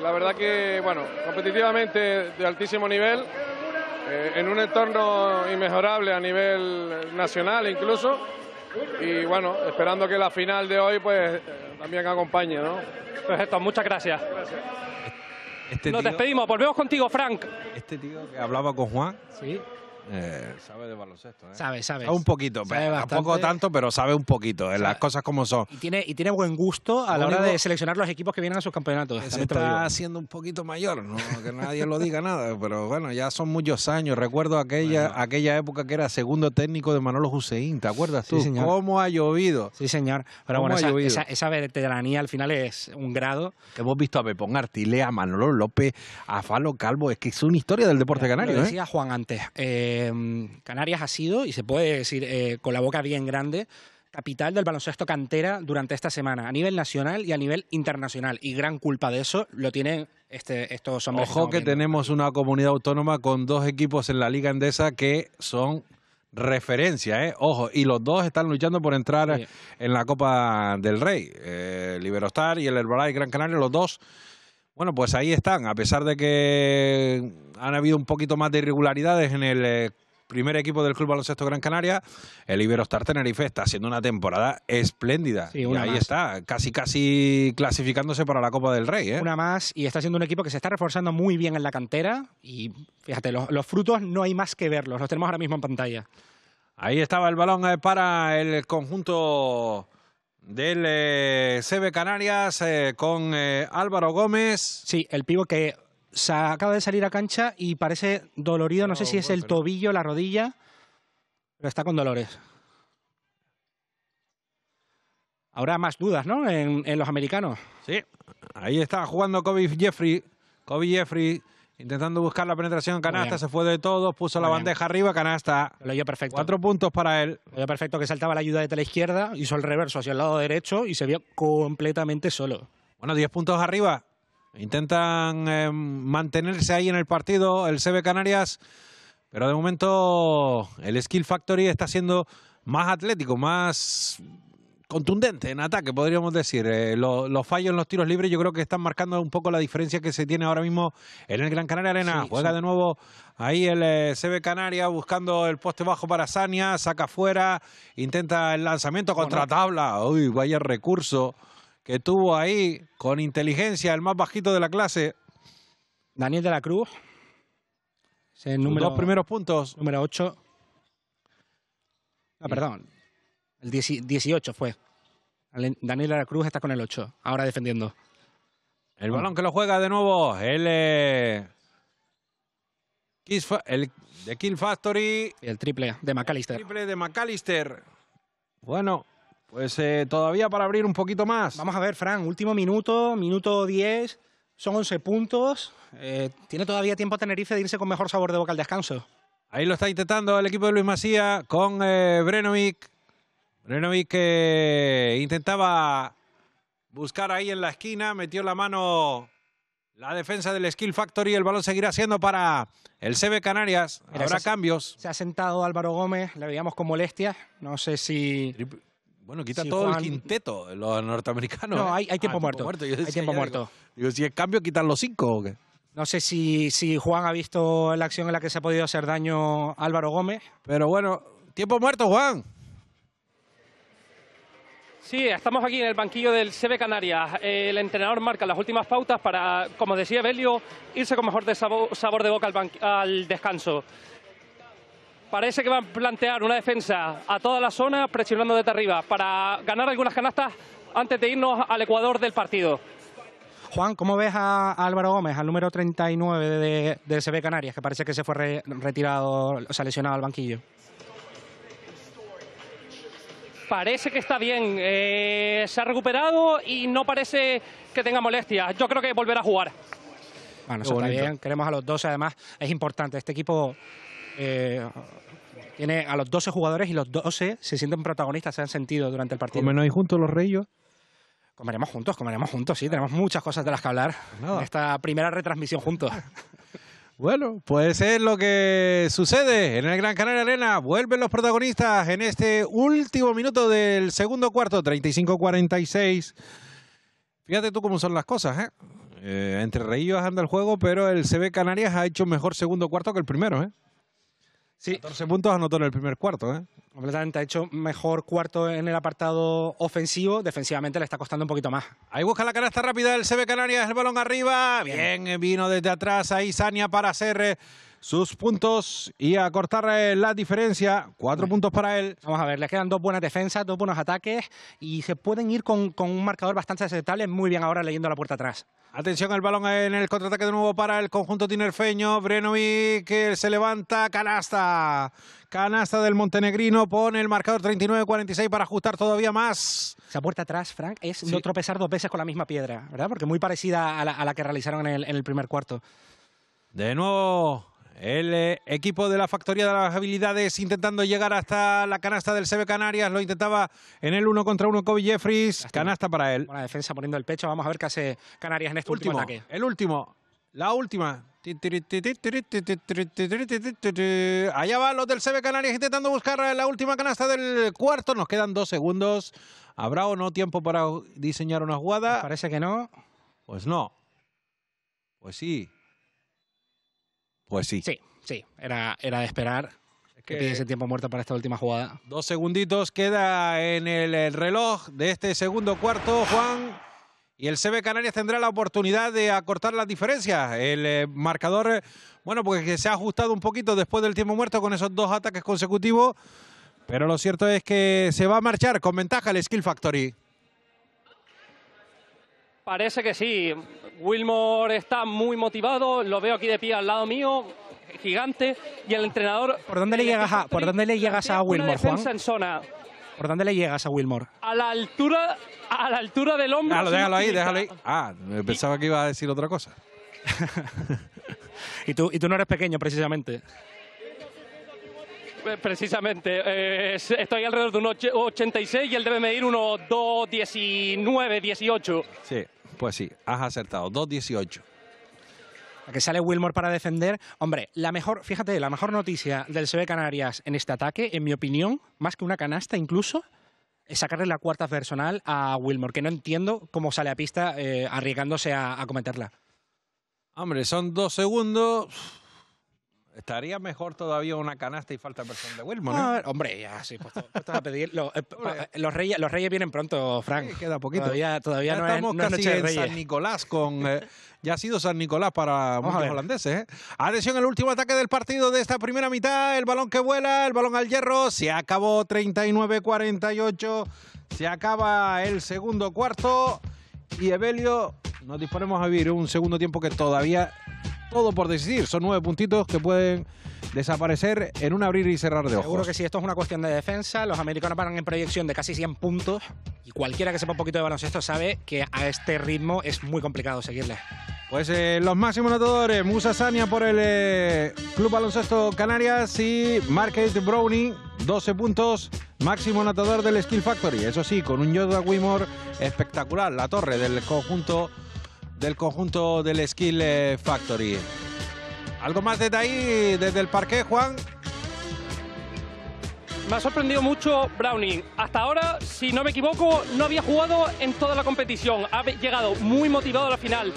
la verdad que, bueno, competitivamente de altísimo nivel, eh, en un entorno inmejorable a nivel nacional incluso, y bueno, esperando que la final de hoy pues eh, también acompañe, ¿no? Perfecto, pues muchas gracias. Este Nos despedimos, volvemos contigo, Frank. Este tío que hablaba con Juan, ¿Sí? Eh, sabe de baloncesto, ¿eh? Sabe, sabe. un poquito, tampoco tanto, pero sabe un poquito, en las cosas como son. Y tiene, y tiene buen gusto a la hora de seleccionar los equipos que vienen a sus campeonatos. Se está haciendo un poquito mayor, no que nadie lo diga nada, pero bueno, ya son muchos años. Recuerdo aquella, aquella época que era segundo técnico de Manolo Juseín ¿te acuerdas tú? señor. ¿Cómo ha llovido? Sí, señor. Pero bueno, esa, esa, veteranía al final es un grado. Hemos visto a Pepón Artilea, a Manolo López, a Falo Calvo, es que es una historia del deporte canario. ¿eh? decía Juan antes. Eh, Em, Canarias ha sido, y se puede decir eh, con la boca bien grande, capital del baloncesto cantera durante esta semana, a nivel nacional y a nivel internacional. Y gran culpa de eso lo tienen este, estos hombres. Ojo que, tenemos una comunidad autónoma con dos equipos en la Liga Endesa que son referencia, ¿eh? ojo, y los dos están luchando por entrar en la Copa del Rey, eh, Liberostar y el Herbalife Gran Canaria, los dos bueno, pues ahí están, a pesar de que han habido un poquito más de irregularidades en el eh, primer equipo del Club Baloncesto Gran Canaria, el Iberostar Tenerife está haciendo una temporada espléndida. y ahí está, casi casi clasificándose para la Copa del Rey. ¿eh? Una más, y está siendo un equipo que se está reforzando muy bien en la cantera. Y fíjate, los frutos no hay más que verlos, los tenemos ahora mismo en pantalla. Ahí estaba el balón eh, para el conjunto del eh, CB Canarias eh, con eh, Álvaro Gómez. Sí, el pivo que se acaba de salir a cancha y parece dolorido, no, sé si es el tobillo, la rodilla, pero está con dolores. Ahora más dudas, ¿no? En, en los americanos. Sí, ahí está jugando Kobe Jeffrey. Kobe Jeffrey Intentando buscar la penetración, canasta, se fue de todo puso la bandeja arriba, canasta. Lo perfecto. Cuatro puntos para él. Lo dio perfecto, que saltaba la ayuda de la izquierda, hizo el reverso hacia el lado derecho y se vio completamente solo. Bueno, diez puntos arriba. Intentan eh, mantenerse ahí en el partido el CB Canarias, pero de momento el Skill Factory está siendo más atlético, más contundente en ataque, podríamos decir. Eh, los fallos en los tiros libres yo creo que están marcando un poco la diferencia que se tiene ahora mismo en el Gran Canaria Arena. Juega de nuevo ahí el eh, CB Canaria buscando el poste bajo para Sania, saca fuera, intenta el lanzamiento contra tabla. Uy, vaya recurso que tuvo ahí con inteligencia el más bajito de la clase. Daniel de la Cruz. dos primeros puntos. Número 8. Ah, perdón. El 18 fue. Daniel Cruz está con el 8, ahora defendiendo. El balón que lo juega de nuevo, el, eh, el de Kill Factory. El triple de McAllister. El triple de McAllister. Bueno, pues eh, todavía para abrir un poquito más. Vamos a ver, Fran, último minuto, minuto 10, son 11 puntos. Eh, tiene todavía tiempo Tenerife de irse con mejor sabor de boca al descanso. Ahí lo está intentando el equipo de Luis Macía con Brenovic. Renovic que intentaba buscar ahí en la esquina, metió la mano la defensa del Skill Factory, el balón seguirá siendo para el CB Canarias. Habrá cambios. Se ha sentado Álvaro Gómez, le veíamos con molestia, No sé si. Bueno, quita todo el quinteto, los norteamericanos. No, hay, ¿eh? tiempo muerto. hay tiempo muerto. si es cambio, quitan los cinco o qué. No sé si, si Juan ha visto la acción en la que se ha podido hacer daño Álvaro Gómez. Pero bueno, tiempo muerto, Juan. Sí, estamos aquí en el banquillo del CB Canarias. El entrenador marca las últimas pautas para, como decía Belio, irse con mejor sabor, de boca al, descanso. Parece que van a plantear una defensa a toda la zona, presionando desde arriba, para ganar algunas canastas antes de irnos al Ecuador del partido. Juan, ¿cómo ves a Álvaro Gómez, al número 39 de, CB Canarias, que parece que se fue retirado, o sea, lesionado al banquillo? parece que está bien. Eh, se ha recuperado y no parece que tenga molestias. Yo creo que volverá a jugar. Bueno, eso está bien. Queremos a los 12. Además, es importante. Este equipo eh, tiene a los 12 jugadores y los 12 se sienten protagonistas, se han sentido durante el partido. ¿Comen ahí juntos los reyos Comeremos juntos, comeremos juntos, sí. Tenemos muchas cosas de las que hablar. esta primera retransmisión juntos. Bueno, puede ser lo que sucede en el Gran Canaria Arena. Vuelven los protagonistas en este último minuto del segundo cuarto, 35-46. Fíjate tú cómo son las cosas, ¿eh? eh entre reillos anda el juego, pero el CB Canarias ha hecho mejor segundo cuarto que el primero, ¿eh? Sí. 14 puntos anotó en el primer cuarto, ¿eh? Completamente, ha hecho mejor cuarto en el apartado ofensivo, defensivamente le está costando un poquito más. Ahí busca la canasta rápida el CB Canarias, el balón arriba, bien, vino desde atrás ahí Sania para hacer eh, sus puntos y a cortar eh, la diferencia. Cuatro puntos para él. Vamos a ver, le quedan dos buenas defensas, dos buenos ataques y se pueden ir con, un marcador bastante aceptable. Muy bien ahora leyendo la puerta atrás. Atención el balón en el contraataque de nuevo para el conjunto tinerfeño. Brenovic que eh, se levanta. Canasta. Canasta del montenegrino. Pone el marcador 39-46 para ajustar todavía más. Esa puerta atrás, Frank, es no tropezar dos veces con la misma piedra, ¿verdad? Porque muy parecida a la, que realizaron en el primer cuarto. De nuevo el eh, equipo de la Factoría de las Habilidades intentando llegar hasta la canasta del CB Canarias. Lo intentaba en el uno contra uno Kobe Jeffries. Canasta para él. la defensa poniendo el pecho. Vamos a ver qué hace Canarias en este último, ataque. El último. La última. Allá van los del CB Canarias intentando buscar la última canasta del cuarto. Nos quedan dos segundos. ¿Habrá o no tiempo para diseñar una jugada? parece que no. Pues no. Pues sí. Pues sí. Sí, sí, era, era de esperar. que tiene ese tiempo muerto para esta última jugada. Dos segunditos queda en el, reloj de este segundo cuarto, Juan. Y el CB Canarias tendrá la oportunidad de acortar las diferencias. El eh, marcador, bueno, porque pues se ha ajustado un poquito después del tiempo muerto con esos dos ataques consecutivos. Pero lo cierto es que se va a marchar con ventaja el Skill Factory. Parece que sí. Wilmore está muy motivado, lo veo aquí de pie al lado mío, gigante, y el entrenador... ¿Por dónde le llegas a, ¿por dónde le llegas a Wilmore, Juan? En ¿Por dónde le llegas a Wilmore? A la altura, a la altura del hombro. Déjalo, déjalo ahí, déjalo ahí. Ah, pensaba que iba a decir otra cosa. y, tú, y tú no eres pequeño, precisamente. Eh, precisamente, eh, estoy alrededor de 86 y él debe medir unos 2,19, 18. Sí, pues sí, has acertado. 2-18. 2-18. que sale Wilmore para defender. Hombre, la mejor, fíjate, la mejor noticia del CB Canarias en este ataque, en mi opinión, más que una canasta incluso, es sacarle la cuarta personal a Wilmore, que no entiendo cómo sale a pista eh, arriesgándose a, a cometerla. Hombre, son dos segundos Estaría mejor todavía una canasta y falta persona de Wilmo, ¿no? Ah, hombre, ya, sí, pues, pedir. Los, reyes, vienen pronto, Frank. queda poquito. Todavía, todavía no es, San Nicolás con... Eh, ya ha sido San Nicolás para los holandeses. ¿eh? Atención, el último ataque del partido de esta primera mitad. El balón que vuela, el balón al hierro. Se acabó 39-48. Se acaba el segundo cuarto. Y Evelio, nos disponemos a vivir un segundo tiempo que todavía todo por decidir. Son nueve puntitos que pueden desaparecer en un abrir y cerrar de ojos. Seguro que sí, esto es una cuestión de defensa. Los americanos van en proyección de casi 100 puntos y cualquiera que sepa un poquito de baloncesto sabe que a este ritmo es muy complicado seguirle. Pues eh, los máximos anotadores, Musa Sania por el eh, Club Baloncesto Canarias y Marquette Browning, 12 puntos, máximo natador del Skill Factory. Eso sí, con un Yoda Wimor espectacular, la torre del conjunto del conjunto del Skill Factory. ¿Algo más desde ahí, desde el parque, Juan? Me ha sorprendido mucho Browning. Hasta ahora, si no me equivoco, no había jugado en toda la competición. Ha llegado muy motivado a la final.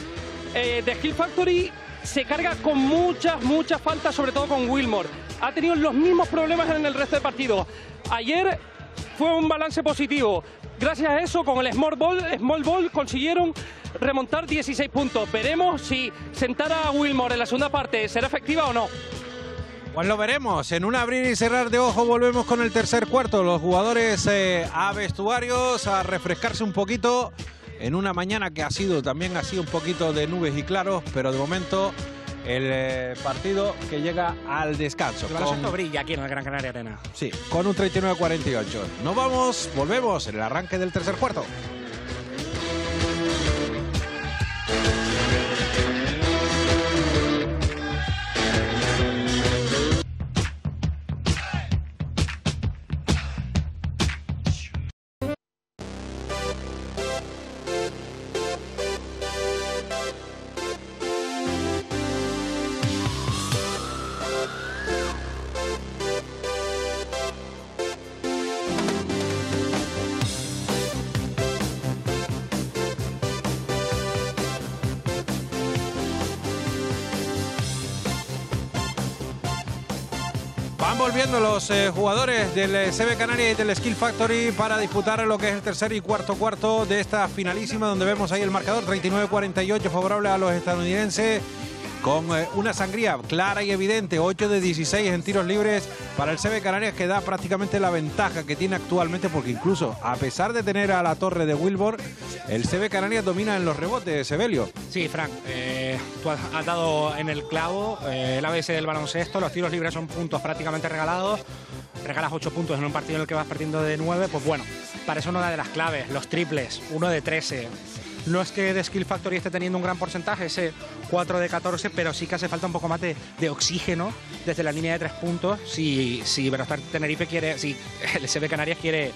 Eh, de Skill Factory se carga con muchas, muchas faltas, sobre todo con Wilmore. Ha tenido los mismos problemas en el resto del partido. Ayer fue un balance positivo, Gracias a eso, con el Small Ball, Small Ball consiguieron remontar 16 puntos. Veremos si sentar a Wilmore en la segunda parte será efectiva o no. Pues lo veremos. En un abrir y cerrar de ojo volvemos con el tercer cuarto. Los jugadores eh, a vestuarios, a refrescarse un poquito en una mañana que ha sido también así, un poquito de nubes y claros, pero de momento el eh, partido que llega al descanso. El brilla aquí en el Gran Canaria Arena. Sí, con un 39-48. Nos vamos, volvemos en el arranque del tercer cuarto. Eh, jugadores del eh, CB Canaria y del Skill Factory para disputar lo que es el tercer y cuarto cuarto de esta finalísima, donde vemos ahí el marcador 39-48 favorable a los estadounidenses con eh, una sangría clara y evidente, 8 de 16 en tiros libres para el CB Canarias que da prácticamente la ventaja que tiene actualmente porque incluso a pesar de tener a la torre de Wilbur, el CB Canarias domina en los rebotes, Sebelio. Sí, Frank, eh, tú has dado en el clavo eh, el ABC del baloncesto, los tiros libres son puntos prácticamente regalados, regalas 8 puntos en un partido en el que vas partiendo de 9, pues bueno, para eso no da de las claves, los triples, uno de 13 no es que de Skill Factory esté teniendo un gran porcentaje, ese 4 de 14, pero sí que hace falta un poco más de, oxígeno desde la línea de tres puntos si, si Tenerife quiere, si el SB Canarias quiere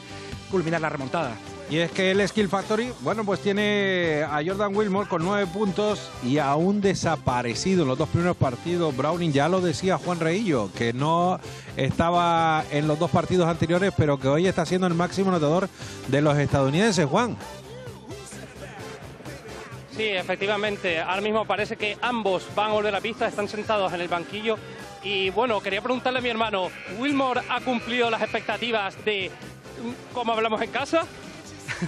culminar la remontada. Y es que el Skill Factory, bueno, pues tiene a Jordan Wilmore con nueve puntos y aún desaparecido en los dos primeros partidos. Browning ya lo decía Juan Reillo, que no estaba en los dos partidos anteriores, pero que hoy está siendo el máximo anotador de los estadounidenses, Juan. Sí, efectivamente. Ahora mismo parece que ambos van a volver a pista, están sentados en el banquillo. Y bueno, quería preguntarle a mi hermano, ¿Wilmore ha cumplido las expectativas de mm, cómo hablamos en casa?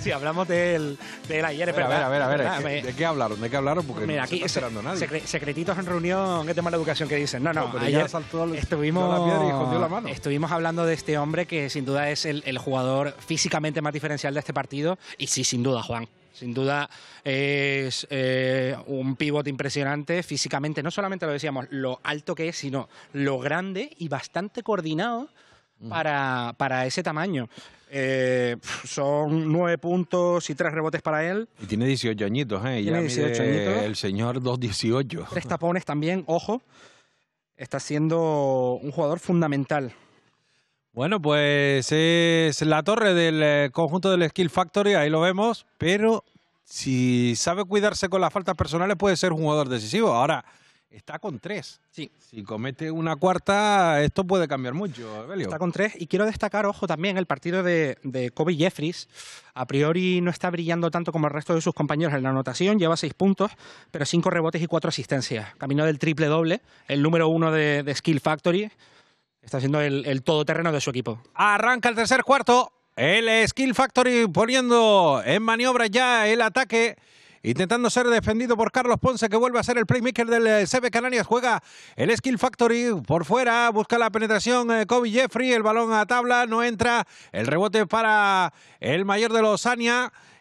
sí, hablamos de él ayer, pero. A ver, a ver, a ver. ¿de, qué, hablaron? ¿De qué hablaron? Porque mira, no se está esperando secretitos en reunión, ¿qué tema de educación que dicen? No, no, ayer saltó estuvimos, Estuvimos hablando de este hombre que sin duda es el jugador físicamente más diferencial de este partido. Y sí, sin duda, Juan, sin duda es eh, un pivote impresionante físicamente, no solamente lo decíamos, lo alto que es, sino lo grande y bastante coordinado mm. para, ese tamaño. Eh, son nueve puntos y tres rebotes para él. Y tiene 18 añitos, ¿eh? Tiene 18 El señor 218. Tres tapones también, ojo. Está siendo un jugador fundamental. Bueno, pues es la torre del eh, conjunto del Skill Factory, ahí lo vemos, pero si sabe cuidarse con las faltas personales, puede ser un jugador decisivo. Ahora, está con tres. Si comete una cuarta, esto puede cambiar mucho, Está con tres. Y quiero destacar, ojo, también el partido de, Kobe Jeffries. A priori no está brillando tanto como el resto de sus compañeros en la anotación. Lleva seis puntos, pero cinco rebotes y cuatro asistencias. Camino del triple doble, el número uno de, Skill Factory. Está siendo el, el todoterreno de su equipo. Arranca el tercer cuarto. El Skill Factory poniendo en maniobra ya el ataque intentando ser defendido por Carlos Ponce, que vuelve a ser el playmaker del eh, CB Canarias. Juega el Skill Factory por fuera, busca la penetración eh, Kobe Jeffrey, el balón a tabla, no entra, el rebote para el mayor de los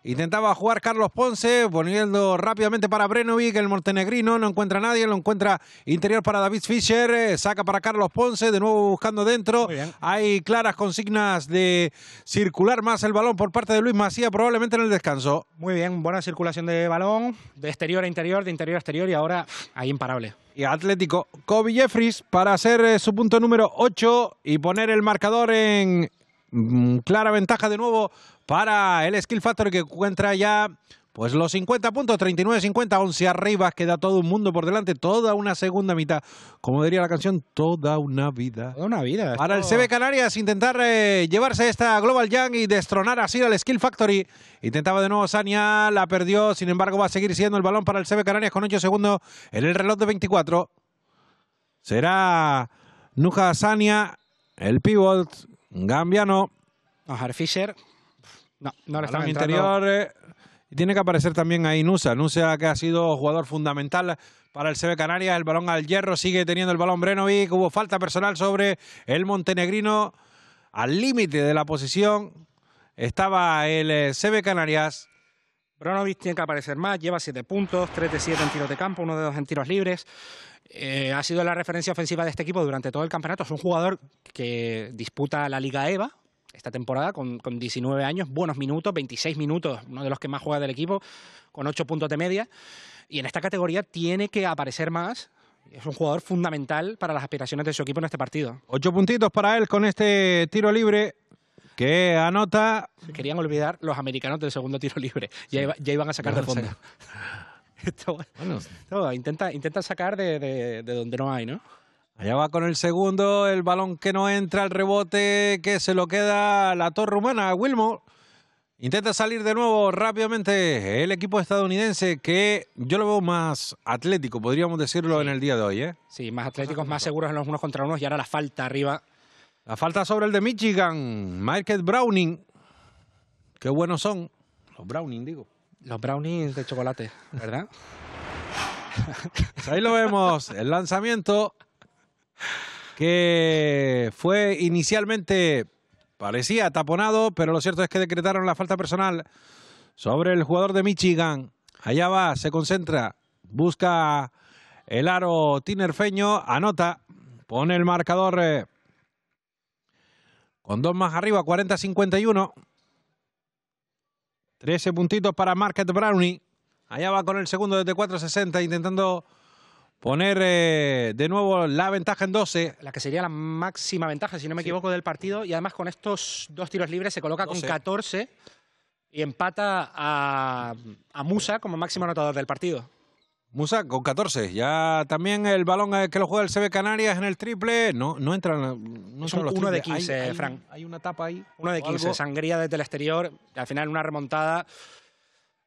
Intentaba jugar Carlos Ponce, poniendo rápidamente para Brenovic, el montenegrino, no encuentra nadie, lo encuentra interior para David Fischer, eh, saca para Carlos Ponce, de nuevo buscando dentro. Hay claras consignas de circular más el balón por parte de Luis Macía, probablemente en el descanso. Muy bien, buena circulación de balón, de exterior a interior, de interior a exterior y ahora ahí imparable. Y Atlético, Kobe Jeffries para hacer eh, su punto número 8 y poner el marcador en mm, clara ventaja de nuevo para el Skill Factory, que encuentra ya pues los 50 puntos, 39, 50, 11 arriba, queda todo un mundo por delante, toda una segunda mitad. Como diría la canción, toda una vida. Toda una vida. Para el CB Canarias, intentar eh, llevarse esta Global Young y destronar así al Skill Factory. Intentaba de nuevo Sania, la perdió, sin embargo va a seguir siendo el balón para el CB Canarias con 8 segundos en el reloj de 24. Será Nuja Sania, el pivot, Gambiano. Ajar Fischer. No, no le están interior. Eh, tiene que aparecer también ahí Nusa. Nusa que ha sido jugador fundamental para el CB Canarias. El balón al hierro sigue teniendo el balón Brenovic. Hubo falta personal sobre el montenegrino. Al límite de la posición estaba el eh, CB Canarias. Bronovic tiene que aparecer más, lleva 7 puntos, 3 de 7 en tiros de campo, uno de dos en tiros libres. Eh, ha sido la referencia ofensiva de este equipo durante todo el campeonato. Es un jugador que disputa la Liga EVA, esta temporada con, con, 19 años, buenos minutos, 26 minutos, uno de los que más juega del equipo, con 8 puntos de media. Y en esta categoría tiene que aparecer más. Es un jugador fundamental para las aspiraciones de su equipo en este partido. Ocho puntitos para él con este tiro libre que anota. Querían olvidar los americanos del segundo tiro libre. Ya, ya iban a sacar de fondo. intenta, sacar de, de donde no hay, ¿no? Allá va con el segundo, el balón que no entra, el rebote que se lo queda la torre humana, Wilmo. Intenta salir de nuevo rápidamente el equipo estadounidense que yo lo veo más atlético, podríamos decirlo en el día de hoy. ¿eh? Sí, más atléticos, más seguros en los unos contra unos y ahora la falta arriba. La falta sobre el de Michigan, Michael Browning. Qué buenos son los Browning, digo. Los Browning de chocolate, ¿verdad? Ahí lo vemos, el lanzamiento que fue inicialmente, parecía taponado, pero lo cierto es que decretaron la falta personal sobre el jugador de Michigan. Allá va, se concentra, busca el aro tinerfeño, anota, pone el marcador eh, con dos más arriba, 40-51. 13 puntitos para Market Brownie. Allá va con el segundo desde 4.60 intentando poner eh, de nuevo la ventaja en 12. La que sería la máxima ventaja, si no me equivoco, del partido. Y además con estos dos tiros libres se coloca con 14 y empata a, Musa como máximo anotador del partido. Musa con 14. Ya también el balón eh, que lo juega el CB Canarias en el triple. No, no entran. No son los uno de 15, Frank. Hay una tapa ahí. Uno de 15. Sangría desde el exterior. Al final una remontada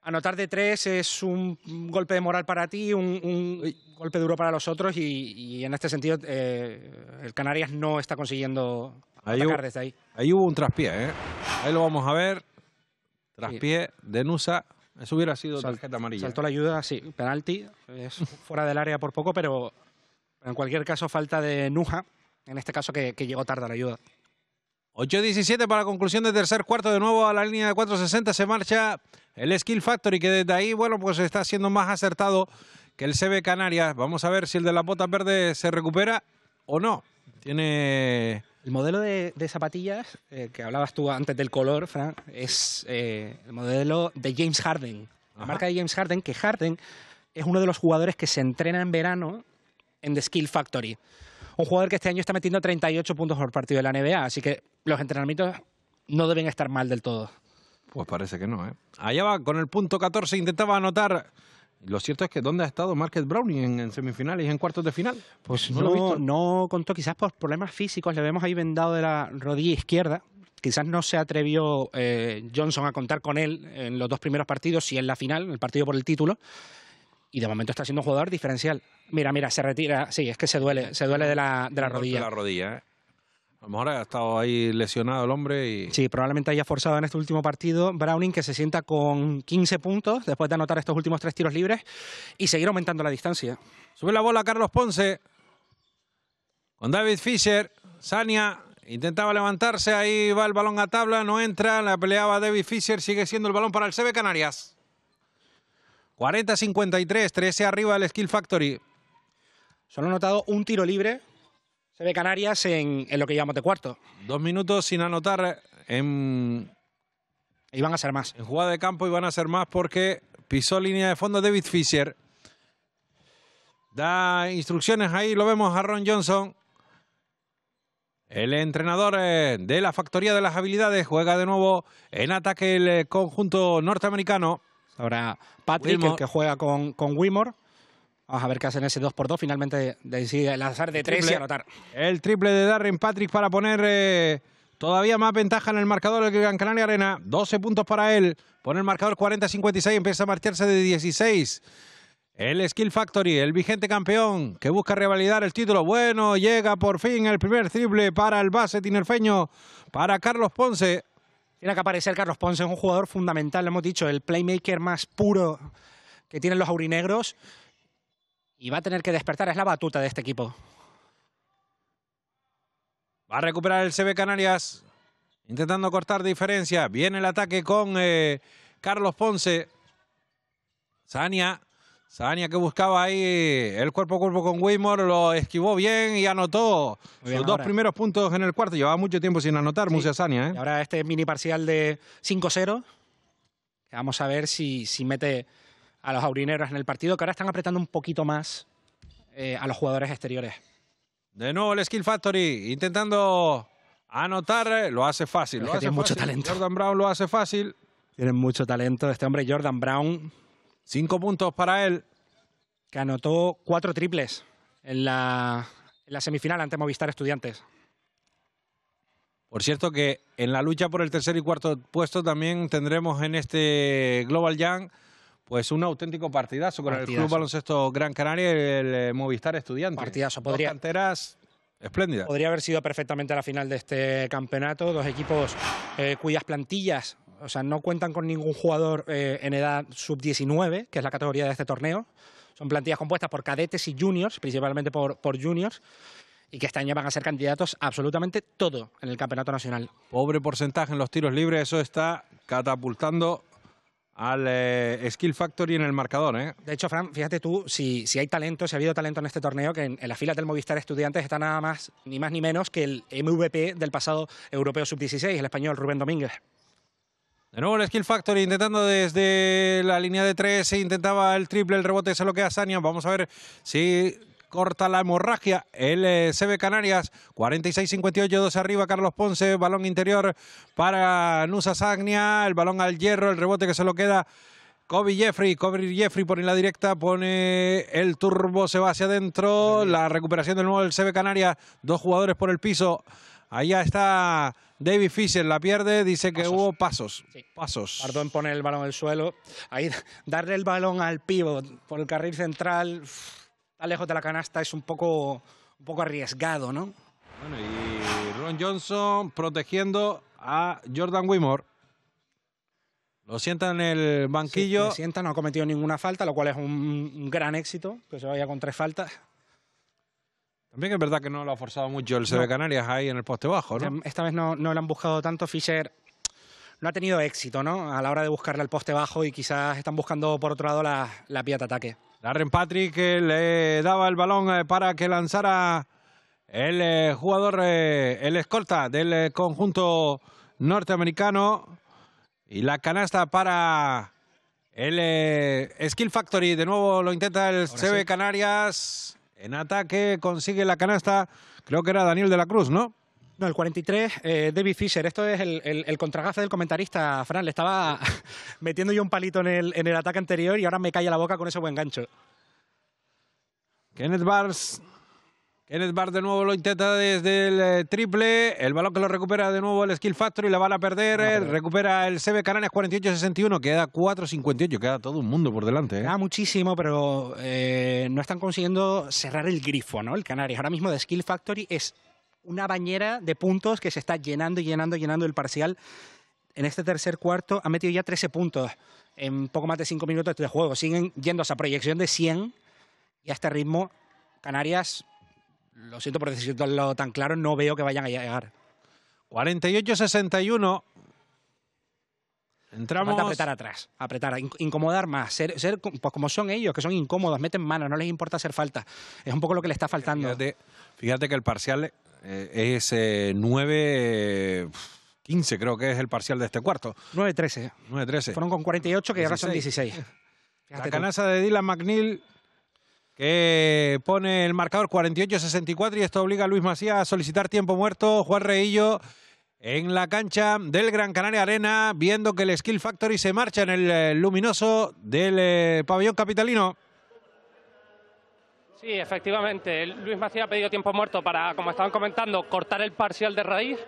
Anotar de tres es un golpe de moral para ti, un, golpe duro para los otros y, en este sentido eh, el Canarias no está consiguiendo ahí atacar hubo, desde ahí. Ahí hubo un traspié, ¿eh? Ahí lo vamos a ver. Traspié de Nusa. Eso hubiera sido tarjeta amarilla. Saltó ¿eh? la ayuda, sí. Penalti. Es fuera del área por poco, pero en cualquier caso falta de Nuja. En este caso que, llegó tarde la ayuda. 8-17 para conclusión de tercer cuarto. De nuevo a la línea de 460 se marcha el Skill Factory, que desde ahí, bueno, pues está siendo más acertado que el CB Canarias. Vamos a ver si el de la botas verde se recupera o no. Tiene el modelo de, zapatillas eh, que hablabas tú antes del color, Fran, es eh, el modelo de James Harden. La marca de James Harden, que Harden es uno de los jugadores que se entrena en verano en The Skill Factory. Un jugador que este año está metiendo 38 puntos por partido de la NBA, así que los entrenamientos no deben estar mal del todo. Pues parece que no, ¿eh? Allá va con el punto 14, intentaba anotar. Lo cierto es que ¿dónde ha estado Market Browning en, semifinales y en cuartos de final? Pues no, no, no contó, quizás por problemas físicos, le vemos ahí vendado de la rodilla izquierda, quizás no se atrevió eh, Johnson a contar con él en los dos primeros partidos y en la final, el partido por el título. Y de momento está siendo un jugador diferencial. Mira, mira, se retira. Sí, es que se duele, se duele de la, de la rodilla. De la rodilla, ¿eh? A lo mejor ha estado ahí lesionado el hombre y... Sí, probablemente haya forzado en este último partido Browning, que se sienta con 15 puntos después de anotar estos últimos tres tiros libres y seguir aumentando la distancia. Sube la bola Carlos Ponce con David Fisher. Sania intentaba levantarse, ahí va el balón a tabla, no entra, la peleaba David Fisher, sigue siendo el balón para el CB Canarias. 40-53, 13 arriba del Skill Factory. Solo ha notado un tiro libre se ve Canarias en, lo que llamamos de cuarto. Dos minutos sin anotar en... Em, y a ser más. En jugada de campo y van a ser más porque pisó línea de fondo David Fisher. Da instrucciones ahí, lo vemos a Ron Johnson. El entrenador eh, de la Factoría de las Habilidades juega de nuevo en ataque el eh, conjunto norteamericano. Ahora Patrick, el que juega con, con Wimor. Vamos a ver qué hacen ese 2x2. Finalmente decide lanzar de 3 y anotar. El triple de Darren Patrick para poner eh, todavía más ventaja en el marcador del Gran Canaria Arena. 12 puntos para él. Pone el marcador 40-56. Empieza a marcharse de 16. El Skill Factory, el vigente campeón que busca revalidar el título. Bueno, llega por fin el primer triple para el base tinerfeño, para Carlos Ponce. Tiene que aparecer Carlos Ponce, un jugador fundamental, lo hemos dicho, el playmaker más puro que tienen los aurinegros. Y va a tener que despertar, es la batuta de este equipo. Va a recuperar el CB Canarias, intentando cortar diferencia. Viene el ataque con eh, Carlos Ponce. Sania, Sania que buscaba ahí eh, el cuerpo a cuerpo con Waymore, lo esquivó bien y anotó sus dos primeros puntos en el cuarto. Llevaba mucho tiempo sin anotar, sí. Sania. ¿eh? ahora este mini parcial de 5-0. Vamos a ver si, si mete a los aurineros en el partido, que ahora están apretando un poquito más eh, a los jugadores exteriores. De nuevo el Skill Factory intentando anotar, eh, lo hace fácil. Lo tiene mucho talento. Jordan Brown lo hace fácil. Tiene mucho talento este hombre, Jordan Brown. Cinco puntos para él. Que anotó cuatro triples en la, en la semifinal ante Movistar Estudiantes. Por cierto que en la lucha por el tercer y cuarto puesto también tendremos en este Global Young pues un auténtico partidazo con el Club Baloncesto Gran Canaria y el, eh, Movistar Estudiante. Partidazo, podría. canteras espléndidas. Podría haber sido perfectamente la final de este campeonato. Dos equipos eh, cuyas plantillas o sea, no cuentan con ningún jugador eh, en edad sub-19, que es la categoría de este torneo. Son plantillas compuestas por cadetes y juniors, principalmente por, por juniors, y que este año van a ser candidatos absolutamente todo en el Campeonato Nacional. Pobre porcentaje en los tiros libres, eso está catapultando al eh, Skill Factory en el marcador. ¿eh? De hecho, Fran, fíjate tú, si, si hay talento, si ha habido talento en este torneo, que en, la fila del Movistar Estudiantes está nada más, ni más ni menos que el MVP del pasado Europeo Sub-16, el español Rubén Domínguez. De nuevo el Skill Factory intentando desde la línea de tres, intentaba el triple, el rebote, se lo queda Vamos a ver si corta la hemorragia el CB eh, Canarias, 46-58, dos arriba, Carlos Ponce, balón interior para Nusa Sagnia, el balón al hierro, el rebote que se lo queda. Kobe Jeffrey, Kobe Jeffrey pone la directa, pone el turbo, se va hacia adentro, la recuperación del nuevo del CB Canarias, dos jugadores por el piso. Allá está David Fisher, la pierde, dice que hubo pasos. Pasos. Perdón, poner el balón al suelo. Ahí darle el balón al pivo por el carril central lejos de la canasta es un poco, arriesgado, ¿no? Bueno, y Ron Johnson protegiendo a Jordan Wimor. Lo sienta en el banquillo. lo sienta, no ha cometido ninguna falta, lo cual es un, gran éxito, que se vaya con tres faltas. También es verdad que no lo ha forzado mucho el CB Canarias ahí en el poste bajo, ¿no? Esta vez no, lo han buscado tanto. Fisher. no ha tenido éxito, ¿no? A la hora de buscarle al poste bajo y quizás están buscando por otro lado la, la de ataque. Darren Patrick le daba el balón eh, para que lanzara el eh, jugador, eh, el escolta del conjunto norteamericano. Y la canasta para el Skill Factory. De nuevo lo intenta el CB Canarias. En ataque consigue la canasta. Creo que era Daniel de la Cruz, ¿no? No, el 43, eh, David Fisher. Esto es el, el, contragafe del comentarista, Fran. Le estaba metiendo yo un palito en el, ataque anterior y ahora me calla la boca con ese buen gancho. Kenneth Barnes. Kenneth Barnes de nuevo lo intenta desde el eh, triple. El balón que lo recupera de nuevo el Skill Factory. La van a perder. Recupera el CB Canarias, 48-61. Queda 4-58. Queda todo un mundo por delante. Ah, muchísimo, pero no están consiguiendo cerrar el grifo, ¿no? El Canarias. Ahora mismo de Skill Factory es una bañera de puntos que se está llenando, y llenando, y llenando el parcial. En este tercer cuarto ha metido ya 13 puntos en poco más de 5 minutos de juego. Siguen yendo a esa proyección de 100 y a este ritmo Canarias, lo siento por decirlo tan claro, no veo que vayan a llegar. 48-61. Entramos. apretar atrás, apretar, incomodar más, ser, pues como son ellos, que son incómodos, meten manos, no les importa hacer falta. Es un poco lo que le está faltando. fíjate que el parcial eh, es 9... Eh, 15 creo que es el parcial de este cuarto. 9-13. 9-13. Fueron con 48 que ahora son 16. la canasta de Dylan McNeil que pone el marcador 48-64 y esto obliga a Luis Macías a solicitar tiempo muerto. Juan Reillo en la cancha del Gran Canaria Arena viendo que el Skill Factory se marcha en el eh, luminoso del pabellón capitalino. Sí, efectivamente. Luis Macías ha pedido tiempo muerto para, como estaban comentando, cortar el parcial de raíz.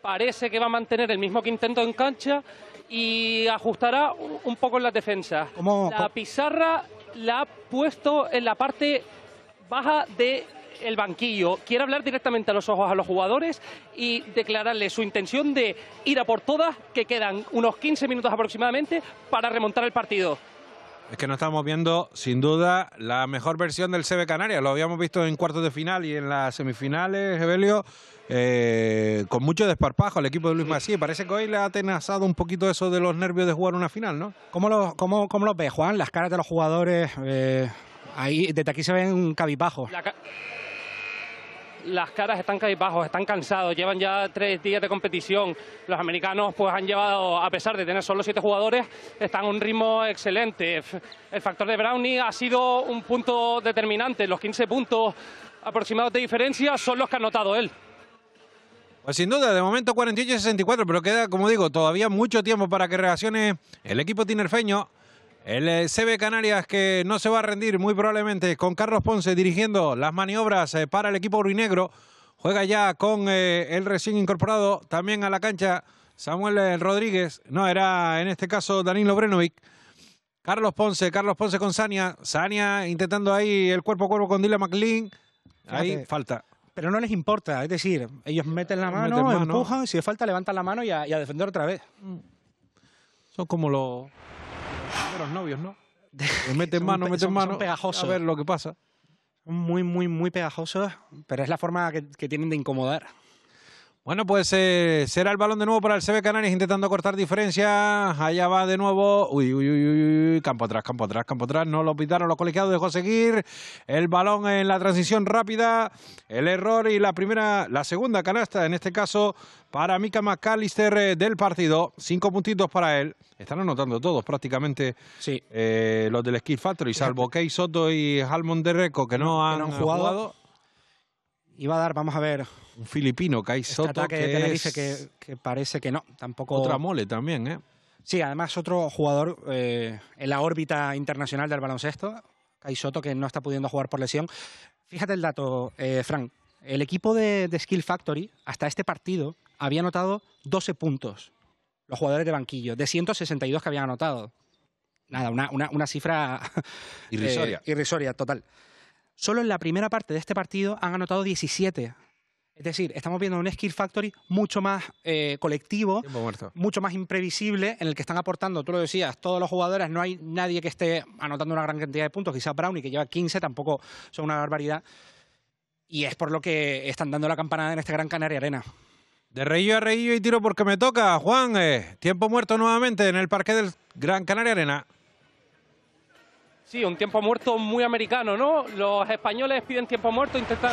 Parece que va a mantener el mismo quinteto en cancha y ajustará un poco en las defensas. La pizarra la ha puesto en la parte baja de el banquillo, quiere hablar directamente a los ojos a los jugadores y declararles su intención de ir a por todas, que quedan unos 15 minutos aproximadamente para remontar el partido es que no estamos viendo, sin duda, la mejor versión del CB Canarias. Lo habíamos visto en cuartos de final y en las semifinales, Evelio, eh, con mucho desparpajo el equipo de Luis Masí. Parece que hoy le ha atenazado un poquito eso de los nervios de jugar una final, ¿no? ¿Cómo lo ves, Juan? Las caras de los jugadores, eh, ahí desde aquí se ven un cabipajo las caras están bajos, están cansados, llevan ya tres días de competición. Los americanos pues han llevado, a pesar de tener solo siete jugadores, están a un ritmo excelente. El factor de Brownie ha sido un punto determinante. Los 15 puntos aproximados de diferencia son los que ha notado él. Pues sin duda, de momento 48-64, pero queda, como digo, todavía mucho tiempo para que reaccione el equipo tinerfeño. El eh, CB Canarias que no se va a rendir muy probablemente con Carlos Ponce dirigiendo las maniobras eh, para el equipo urinegro. Juega ya con eh, el recién incorporado también a la cancha Samuel Rodríguez. No, era en este caso Danilo Brenovic. Carlos Ponce, Carlos Ponce con Sania. Sania intentando ahí el cuerpo a cuerpo con Dylan McLean. Ahí falta pero no les importa. Es decir, ellos meten la mano, mano. empujan, si es falta levantan la mano y a defender otra vez. Son como los los novios, ¿no? Pues meten mano, meten mano. pegajosos. A ver lo que pasa. muy, muy, muy pegajosos, pero es la forma que, que tienen de incomodar. Bueno, pues eh, será el balón de nuevo para el CB Canarias intentando cortar diferencias. Allá va de nuevo. Uy, uy, uy, uy, campo atrás, campo atrás, campo atrás. No lo pitaron los colegiados, dejó seguir. El balón en la transición rápida. El error y la primera, la segunda canasta, en este caso, para Mika McAllister eh, del partido. Cinco puntitos para él. Están anotando todos prácticamente sí. Eh, los del Skill Factory, salvo Key Soto y Halmon de Reco, que no, han, jugado iba a dar, vamos a ver. Un filipino, Kai este Soto. Que, que, parece que no, tampoco. Otra mole también, ¿eh? Sí, además otro jugador eh, en la órbita internacional del baloncesto, Kai Soto, que no está pudiendo jugar por lesión. Fíjate el dato, eh, Frank. El equipo de, Skill Factory, hasta este partido, había anotado 12 puntos los jugadores de banquillo, de 162 que habían anotado. Nada, una, una, cifra eh, irrisoria. irrisoria, total. Solo en la primera parte de este partido han anotado 17. Es decir, estamos viendo un Skill Factory mucho más eh, colectivo, mucho más imprevisible, en el que están aportando, tú lo decías, todos los jugadores, no hay nadie que esté anotando una gran cantidad de puntos, quizás Brownie, que lleva 15, tampoco son una barbaridad. Y es por lo que están dando la campanada en este Gran Canaria Arena. De reillo a reillo y tiro porque me toca, Juan. Eh, tiempo muerto nuevamente en el parque del Gran Canaria Arena. Sí, un tiempo muerto muy americano, ¿no? Los españoles piden tiempo muerto, intentan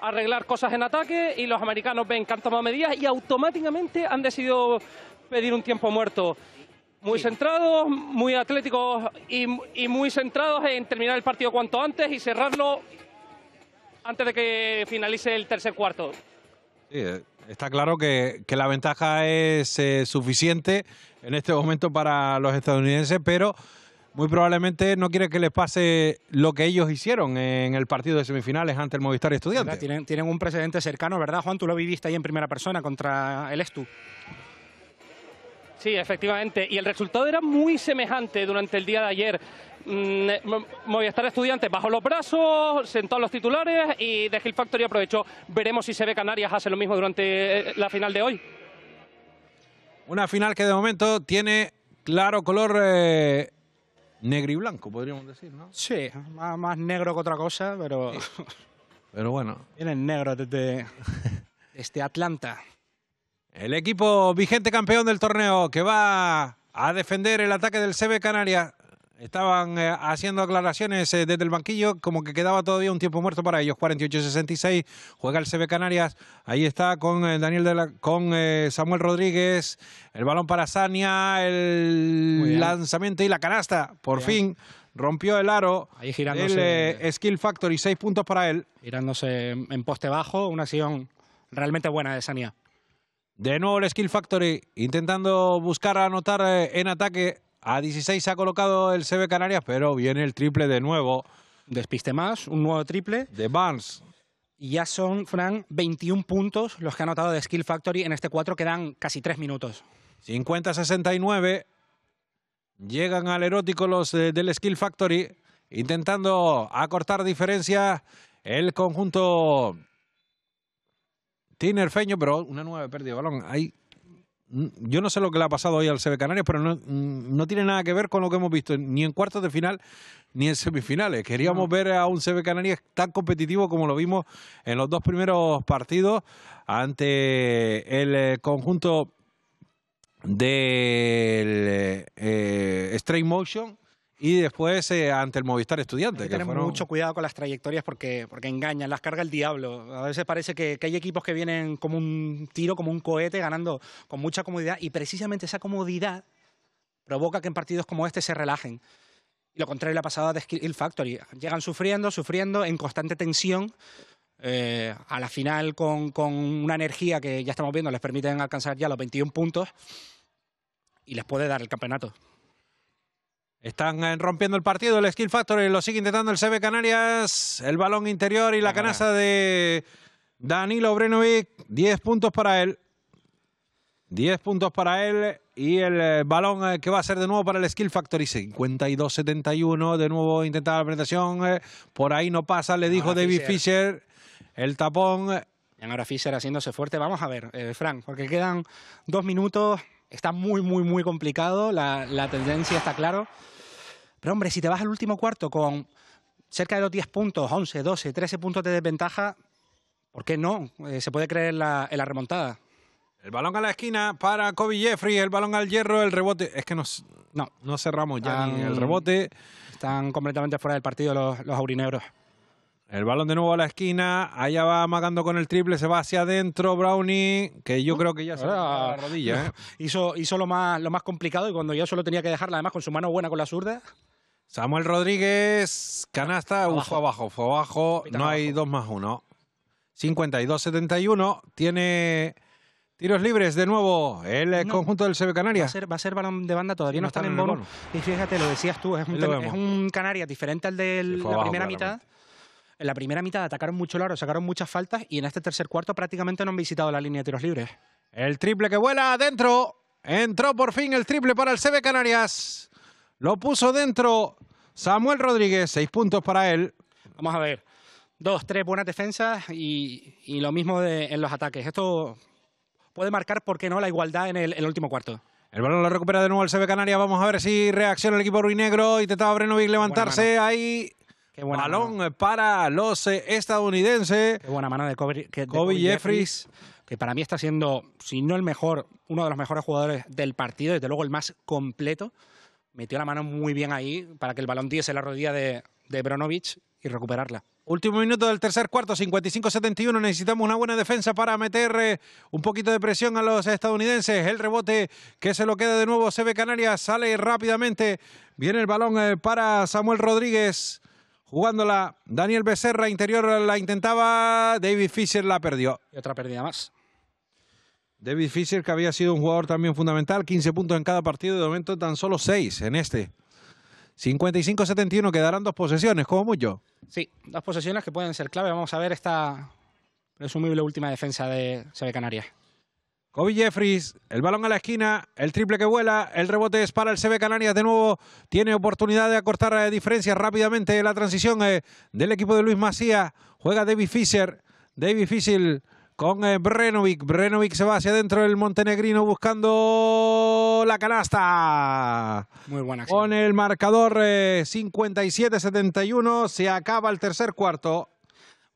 arreglar cosas en ataque y los americanos ven que han tomado medidas y automáticamente han decidido pedir un tiempo muerto. Muy centrados, muy atléticos y, muy centrados en terminar el partido cuanto antes y cerrarlo antes de que finalice el tercer cuarto. Eh, está claro que, la ventaja es eh, suficiente en este momento para los estadounidenses, pero muy probablemente no quiere que les pase lo que ellos hicieron en el partido de semifinales ante el Movistar Estudiantes. Tienen, un precedente cercano, ¿verdad, Juan? Tú lo viviste ahí en primera persona contra el Estu. Sí, efectivamente. Y el resultado era muy semejante durante el día de ayer. Mm, eh, Movistar Estudiantes bajó los brazos, sentó a los titulares y The Hill Factory aprovechó. Veremos si se ve Canarias hace lo mismo durante eh, la final de hoy. Una final que de momento tiene claro color eh, negro y blanco, podríamos decir, ¿no? Sí, más, negro que otra cosa, pero. Pero bueno. Vienen negro desde, este Atlanta. El equipo vigente campeón del torneo que va a defender el ataque del CB Canarias Estaban eh, haciendo aclaraciones eh, desde el banquillo, como que quedaba todavía un tiempo muerto para ellos. 48-66, juega el CB Canarias. Ahí está con eh, Daniel con Samuel Rodríguez. El balón para Sania, el lanzamiento y la canasta. Por fin rompió el aro. Ahí girándose. El, Skill Factory, seis puntos para él. Girándose en poste bajo, una acción realmente buena de Sania. De nuevo el Skill Factory intentando buscar anotar en ataque a 16 se ha colocado el CB Canarias, pero viene el triple de nuevo. Despiste más, un nuevo triple. De Barnes. Y ya son, Fran, 21 puntos los que ha anotado de Skill Factory en este 4, quedan casi 3 minutos. 50-69. Llegan al erótico los eh, del Skill Factory, intentando acortar diferencia el conjunto tinerfeño, pero una nueva pérdida de balón. Ahí... Mm, yo no sé lo que le ha pasado hoy al CB Canarias, pero mm, no, tiene nada que ver con lo que hemos visto ni en cuartos de final ni en semifinales. Queríamos ver a un CB Canarias tan competitivo como lo vimos en los dos primeros partidos ante el eh, conjunto del eh, eh, Straight Motion y después eh, ante el Movistar Estudiante. Tenemos mucho cuidado con las trayectorias porque, porque engañan, las carga el diablo. A veces parece que, hay equipos que vienen como un tiro, como un cohete, ganando con mucha comodidad y precisamente esa comodidad provoca que en partidos como este se relajen. Y lo contrario pasado a The Skill Factory. Llegan sufriendo, sufriendo, en constante tensión. Eh, a la final con, con una energía que ya estamos viendo les permiten alcanzar ya los 21 puntos y les puede dar el campeonato. Están eh, rompiendo el partido el Skill Factory, lo sigue intentando el CB Canarias, el balón interior y la canasta de Danilo Brenovic, 10 puntos para él. 10 puntos para él y el eh, balón eh, que va a ser de nuevo para el Skill Factory 52-71, de nuevo intentada la presentación, por ahí no pasa, le dijo David Fisher. el tapón. Y ahora Fisher haciéndose fuerte, vamos a ver, Frank, porque quedan dos minutos, Está muy, muy, muy complicado, la, tendencia está claro. Pero hombre, si te vas al último cuarto con cerca de los 10 puntos, 11, 12, 13 puntos de desventaja, ¿por qué no? Eh, se puede creer en la, remontada. El balón a la esquina para Kobe Jeffrey, el balón al hierro, el rebote. Es que no, no cerramos ya el rebote. Están completamente fuera del partido los, los aurinegros. El balón de nuevo a la esquina. Allá va amagando con el triple, se va hacia adentro. Brownie, que yo creo que ya se a la rodilla. ¿eh? hizo lo, más, complicado y cuando yo solo tenía que dejarla, además con su mano buena con la zurda. Samuel Rodríguez, canasta, fue abajo, fue abajo. no hay dos más uno, 52-71. Tiene. Tiros libres de nuevo el eh, conjunto del CB Canarias. Va a, ser, balón de banda, todavía no, están, en, el bono. Y fíjate, lo decías tú, es un, Canarias diferente al de la primera mitad en la primera mitad atacaron mucho largo, sacaron muchas faltas y en este tercer cuarto prácticamente no han visitado la línea de tiros libres. El triple que vuela adentro. Entró por fin el triple para el CB Canarias. Lo puso dentro Samuel Rodríguez. Seis puntos para él. Vamos a ver. Dos, tres buenas defensas y, lo mismo en los ataques. Esto puede marcar, ¿por qué no?, la igualdad en el, último cuarto. El balón lo recupera de nuevo el CB Canarias. Vamos a ver si reacciona el equipo ruinegro. Intentaba Brenovic levantarse. Ahí Balón para los eh, estadounidenses. Qué buena mano de Kobe, Jeffries, que para mí está siendo, si no el mejor, uno de los mejores jugadores del partido, desde luego el más completo. Metió la mano muy bien ahí para que el balón diese la rodilla de, de y recuperarla. Último minuto del tercer cuarto, 55-71. Necesitamos una buena defensa para meter eh, un poquito de presión a los estadounidenses. El rebote que se lo queda de nuevo CB Canarias. Sale rápidamente. Viene el balón eh, para Samuel Rodríguez jugándola Daniel Becerra, interior la intentaba, David Fisher la perdió. Y otra pérdida más. David Fisher, que había sido un jugador también fundamental, 15 puntos en cada partido, de momento tan solo 6 en este. 55-71, quedarán dos posesiones, como mucho. Sí, dos posesiones que pueden ser clave. Vamos a ver esta presumible última defensa de CB Canarias. Kobe Jeffries, el balón a la esquina, el triple que vuela, el rebote es para el CB Canarias de nuevo, tiene oportunidad de acortar eh, diferencias rápidamente la transición eh, del equipo de Luis Macías, juega David Fischer, David Fischer con eh, Brenovic, Brenovic se va hacia adentro del montenegrino buscando la canasta. Muy buena acción. Con el marcador 57-71 se acaba el tercer cuarto.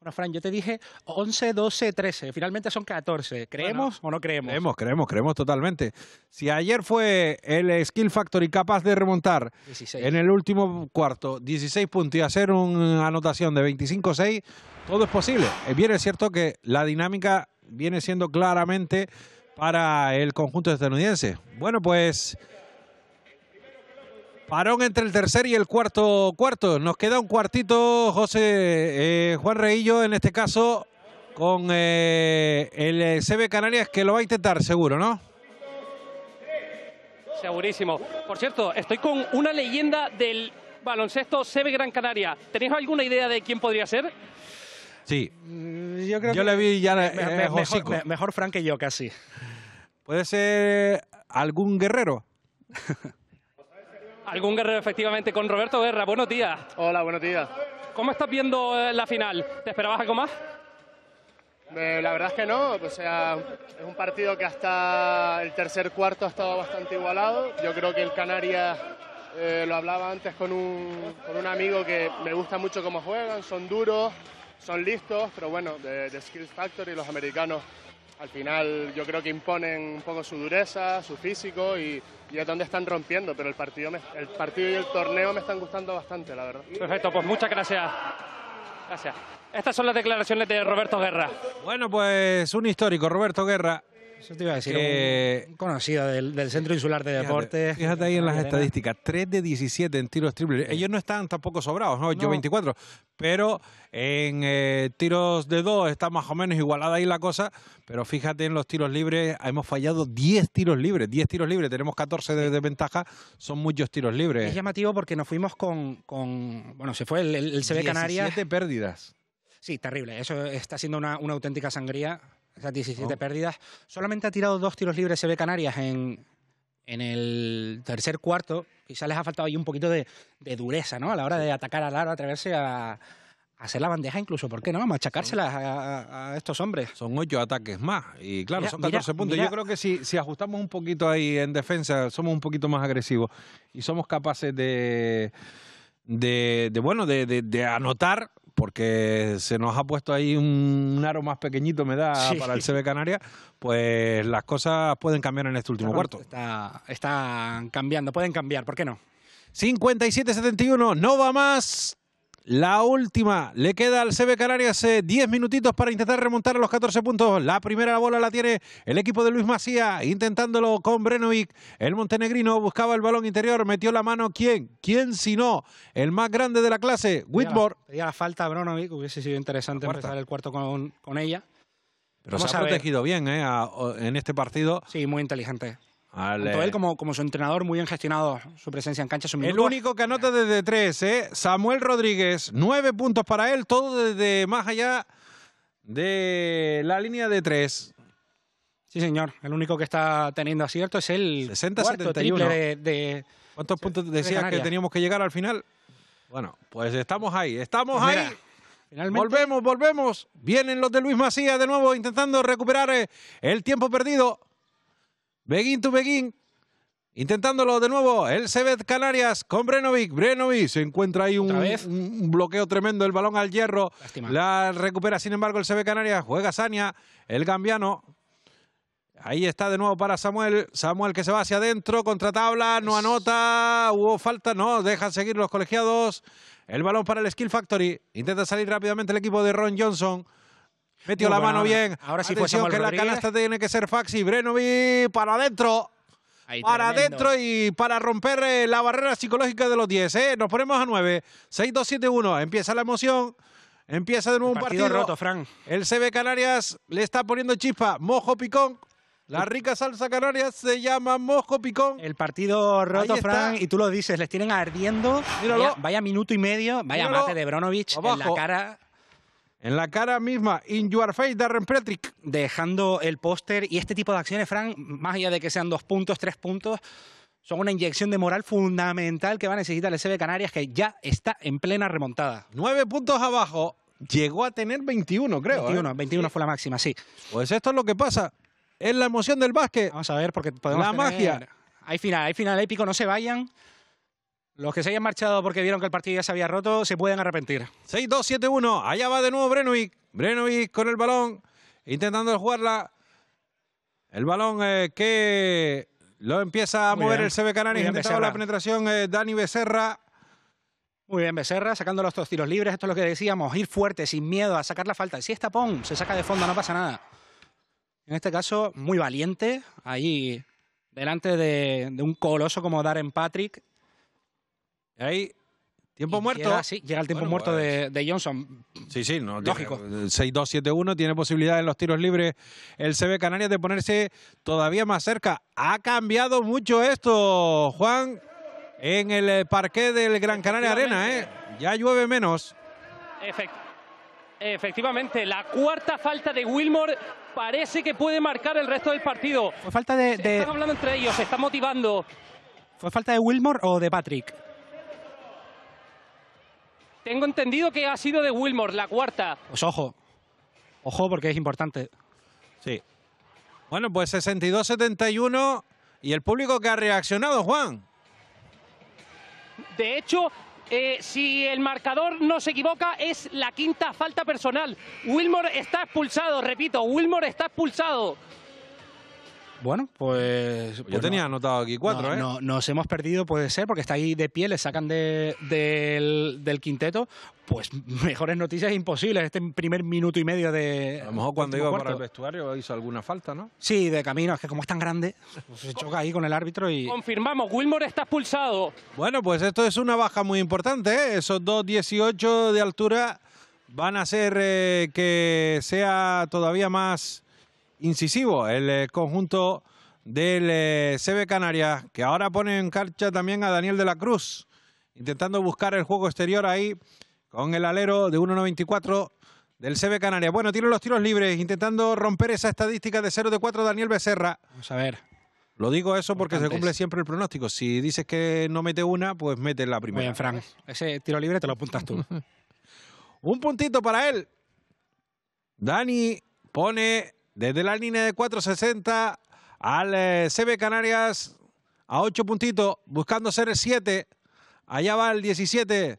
Bueno, Fran, yo te dije 11, 12, 13. Finalmente son 14. ¿Creemos o no creemos? Creemos, creemos, creemos totalmente. Si ayer fue el Skill Factory capaz de remontar en el último cuarto 16 puntos y hacer una anotación de 25-6, todo es posible. Eh, bien es cierto que la dinámica viene siendo claramente para el conjunto estadounidense. Bueno, pues Parón entre el tercer y el cuarto cuarto. Nos queda un cuartito, José eh, Juan Reillo, en este caso, con eh, el eh, CB Canarias, que lo va a intentar, seguro, ¿no? Segurísimo. Por cierto, estoy con una leyenda del baloncesto CB Gran Canaria. ¿Tenéis alguna idea de quién podría ser? Sí. Mm, yo creo le vi ya mejor, Frank que yo, casi. ¿Puede ser algún guerrero? algún guerrero efectivamente con Roberto Guerra. Buenos días. Hola, buenos días. ¿Cómo estás viendo eh, la final? ¿Te esperabas algo más? Eh, la verdad es que no, o sea, es un partido que hasta el tercer cuarto ha estado bastante igualado. Yo creo que el Canarias, eh, lo hablaba antes con un, con un amigo que me gusta mucho cómo juegan, son duros, son listos, pero bueno, de, de Skills Factory los americanos al final yo creo que imponen un poco su dureza, su físico y, y, dónde donde están rompiendo, pero el partido, el partido y el torneo me están gustando bastante, la verdad. Perfecto, pues muchas gracias. Gracias. Estas son las declaraciones de Roberto Guerra. Bueno, pues un histórico, Roberto Guerra. Eso te iba a decir, eh, conocido del, Centro Insular de Deportes. Fíjate, ahí en las estadísticas, 3 de 17 en tiros triples. Ellos no están tampoco sobrados, ¿no? Yo 24, pero en eh, tiros de 2 está más o menos igualada ahí la cosa, pero fíjate en los tiros libres, hemos fallado 10 tiros libres, 10 tiros libres, tenemos 14 de, ventaja, son muchos tiros libres. Es llamativo porque nos fuimos con, bueno, se fue el, CB Canarias. 17 pérdidas. Sí, terrible. Eso está siendo una, una auténtica sangría sea, 17 pérdidas. Solamente ha tirado dos tiros libres se ve Canarias en, en el tercer cuarto. Quizás les ha faltado ahí un poquito de, dureza, ¿no? A la hora de atacar al Lara, atreverse a, hacer la bandeja incluso, ¿por qué no? Machacárselas a, a, a estos hombres. Son ocho ataques más y claro, son 14 puntos. Yo creo que si, si ajustamos un poquito ahí en defensa, somos un poquito más agresivos y somos capaces de, de, bueno, de, de anotar porque se nos ha puesto ahí un, aro más pequeñito, me da, para el CB Canarias, pues las cosas pueden cambiar en este último cuarto. están cambiando, pueden cambiar, ¿por qué no? 57-71, no va más. La última, le queda al CB Canarias 10 eh, minutitos para intentar remontar a los 14 puntos. La primera bola la tiene el equipo de Luis Macía, intentándolo con Brenovic. El montenegrino buscaba el balón interior, metió la mano. ¿Quién? ¿Quién si no? El más grande de la clase, Whitmore. Pedía la, falta a hubiese sido interesante empezar el cuarto con, ella. Pero se ha protegido bien eh, en este partido. Sí, muy inteligente él como, como su entrenador, muy bien gestionado su presencia en cancha. Su el único que anota desde tres, ¿eh? Samuel Rodríguez, nueve puntos para él, todo desde más allá de la línea de tres. Sí, señor. El único que está teniendo acierto es el 60 De, ¿Cuántos puntos decías que teníamos que llegar al final? Bueno, pues estamos ahí, estamos pues ahí. Finalmente. Volvemos, volvemos. Vienen los de Luis Macías de nuevo intentando recuperar eh, el tiempo perdido. Begin to Begin. Intentándolo de nuevo, el Sebet Canarias con Brenovic. Brenovic se encuentra ahí un, bloqueo tremendo, el balón al hierro. La recupera, sin embargo, el Sebet Canarias. Juega Sania, el gambiano. Ahí está de nuevo para Samuel. Samuel que se va hacia adentro, contratabla, no anota. Hubo falta, no, dejan seguir los colegiados. El balón para el Skill Factory. Intenta salir rápidamente el equipo de Ron Johnson. Metió la mano bien. Ahora sí que la canasta tiene que ser Faxi. Brenovi para adentro. para adentro y para romper eh, la barrera psicológica de los 10. Eh. Nos ponemos a 9. 6-2-7-1. Empieza la emoción. Empieza de nuevo partido un partido. roto, Frank El CB Canarias le está poniendo chispa. Mojo Picón. La rica salsa canaria se llama mojo picón. El partido roto, Fran, y tú lo dices, les tienen ardiendo. Vaya, minuto y medio, vaya mate de Bronovic en la cara. En la cara misma, in your face, Darren Patrick. Dejando el póster y este tipo de acciones, Frank, más allá de que sean dos puntos, tres puntos, son una inyección de moral fundamental que va a necesitar el SB Canarias, que ya está en plena remontada. Nueve puntos abajo, llegó a tener 21, creo. 21, ¿eh? 21 fue la máxima, sí. Pues esto es lo que pasa. Es la emoción del básquet. Vamos a ver, porque podemos. La magia. Hay final, hay final épico, no se vayan. Los que se hayan marchado porque vieron que el partido ya se había roto se pueden arrepentir. 6-2-7-1. Allá va de nuevo Brenovic. Brenovic con el balón. Intentando jugarla. El balón eh, que lo empieza a mover el CB Canarias. Intentando la penetración eh, Dani Becerra. Muy bien, Becerra, sacando los dos tiros libres. Esto es lo que decíamos, ir fuerte, sin miedo, a sacar la falta. Si esta Pong, se saca de fondo, no pasa nada. En este caso, muy valiente, ahí delante de un coloso como Darren Patrick, Ahí. Tiempo muerto. Llega, el tiempo muerto pues, de, Johnson. Sí, sí, lógico. 6-2-7-1, tiene posibilidad en los tiros libres el CB Canarias de ponerse todavía más cerca. Ha cambiado mucho esto, Juan, en el eh, parque del Gran Canaria Arena, ¿eh? Ya llueve menos. Efectivamente, la cuarta falta de Wilmore parece que puede marcar el resto del partido. Fue falta de, de... Están hablando entre ellos, se está motivando. ¿Fue falta de Wilmore o de Patrick? Tengo entendido que ha sido de Wilmore, la cuarta. Pues ojo. Ojo porque es importante. Sí. Bueno, pues 62-71 y el público que ha reaccionado, Juan. De hecho, eh, si el marcador no se equivoca, es la quinta falta personal. Wilmore está expulsado, repito, Wilmore está expulsado. Bueno, pues. Yo pues tenía anotado aquí cuatro, ¿eh? No, nos hemos perdido, puede ser, porque está ahí de pie, le sacan del, quinteto. Pues mejores noticias imposibles este primer minuto y medio de. A lo mejor cuando iba para el vestuario hizo alguna falta, ¿no? Sí, de camino, es que como es tan grande, pues se choca ahí con el árbitro y. Confirmamos, Wilmore está expulsado. Bueno, pues esto es una baja muy importante, ¿eh? Esos 2.18 de altura van a hacer eh, que sea todavía más incisivo el eh, conjunto del eh, CB Canarias, que ahora pone en carcha también a Daniel de la Cruz, intentando buscar el juego exterior ahí con el alero de 1.94 del CB Canarias. Bueno, tiene los tiros libres, intentando romper esa estadística de 0 de 4 Daniel Becerra. Vamos a ver. Lo digo eso porque se cumple siempre el pronóstico. Si dices que no mete una, pues mete la primera. bien, Frank, Ese tiro libre te lo apuntas tú. Un puntito para él. Dani pone desde la línea de 460 al eh, CB Canarias a 8 puntitos, buscando ser el 7. Allá va el 17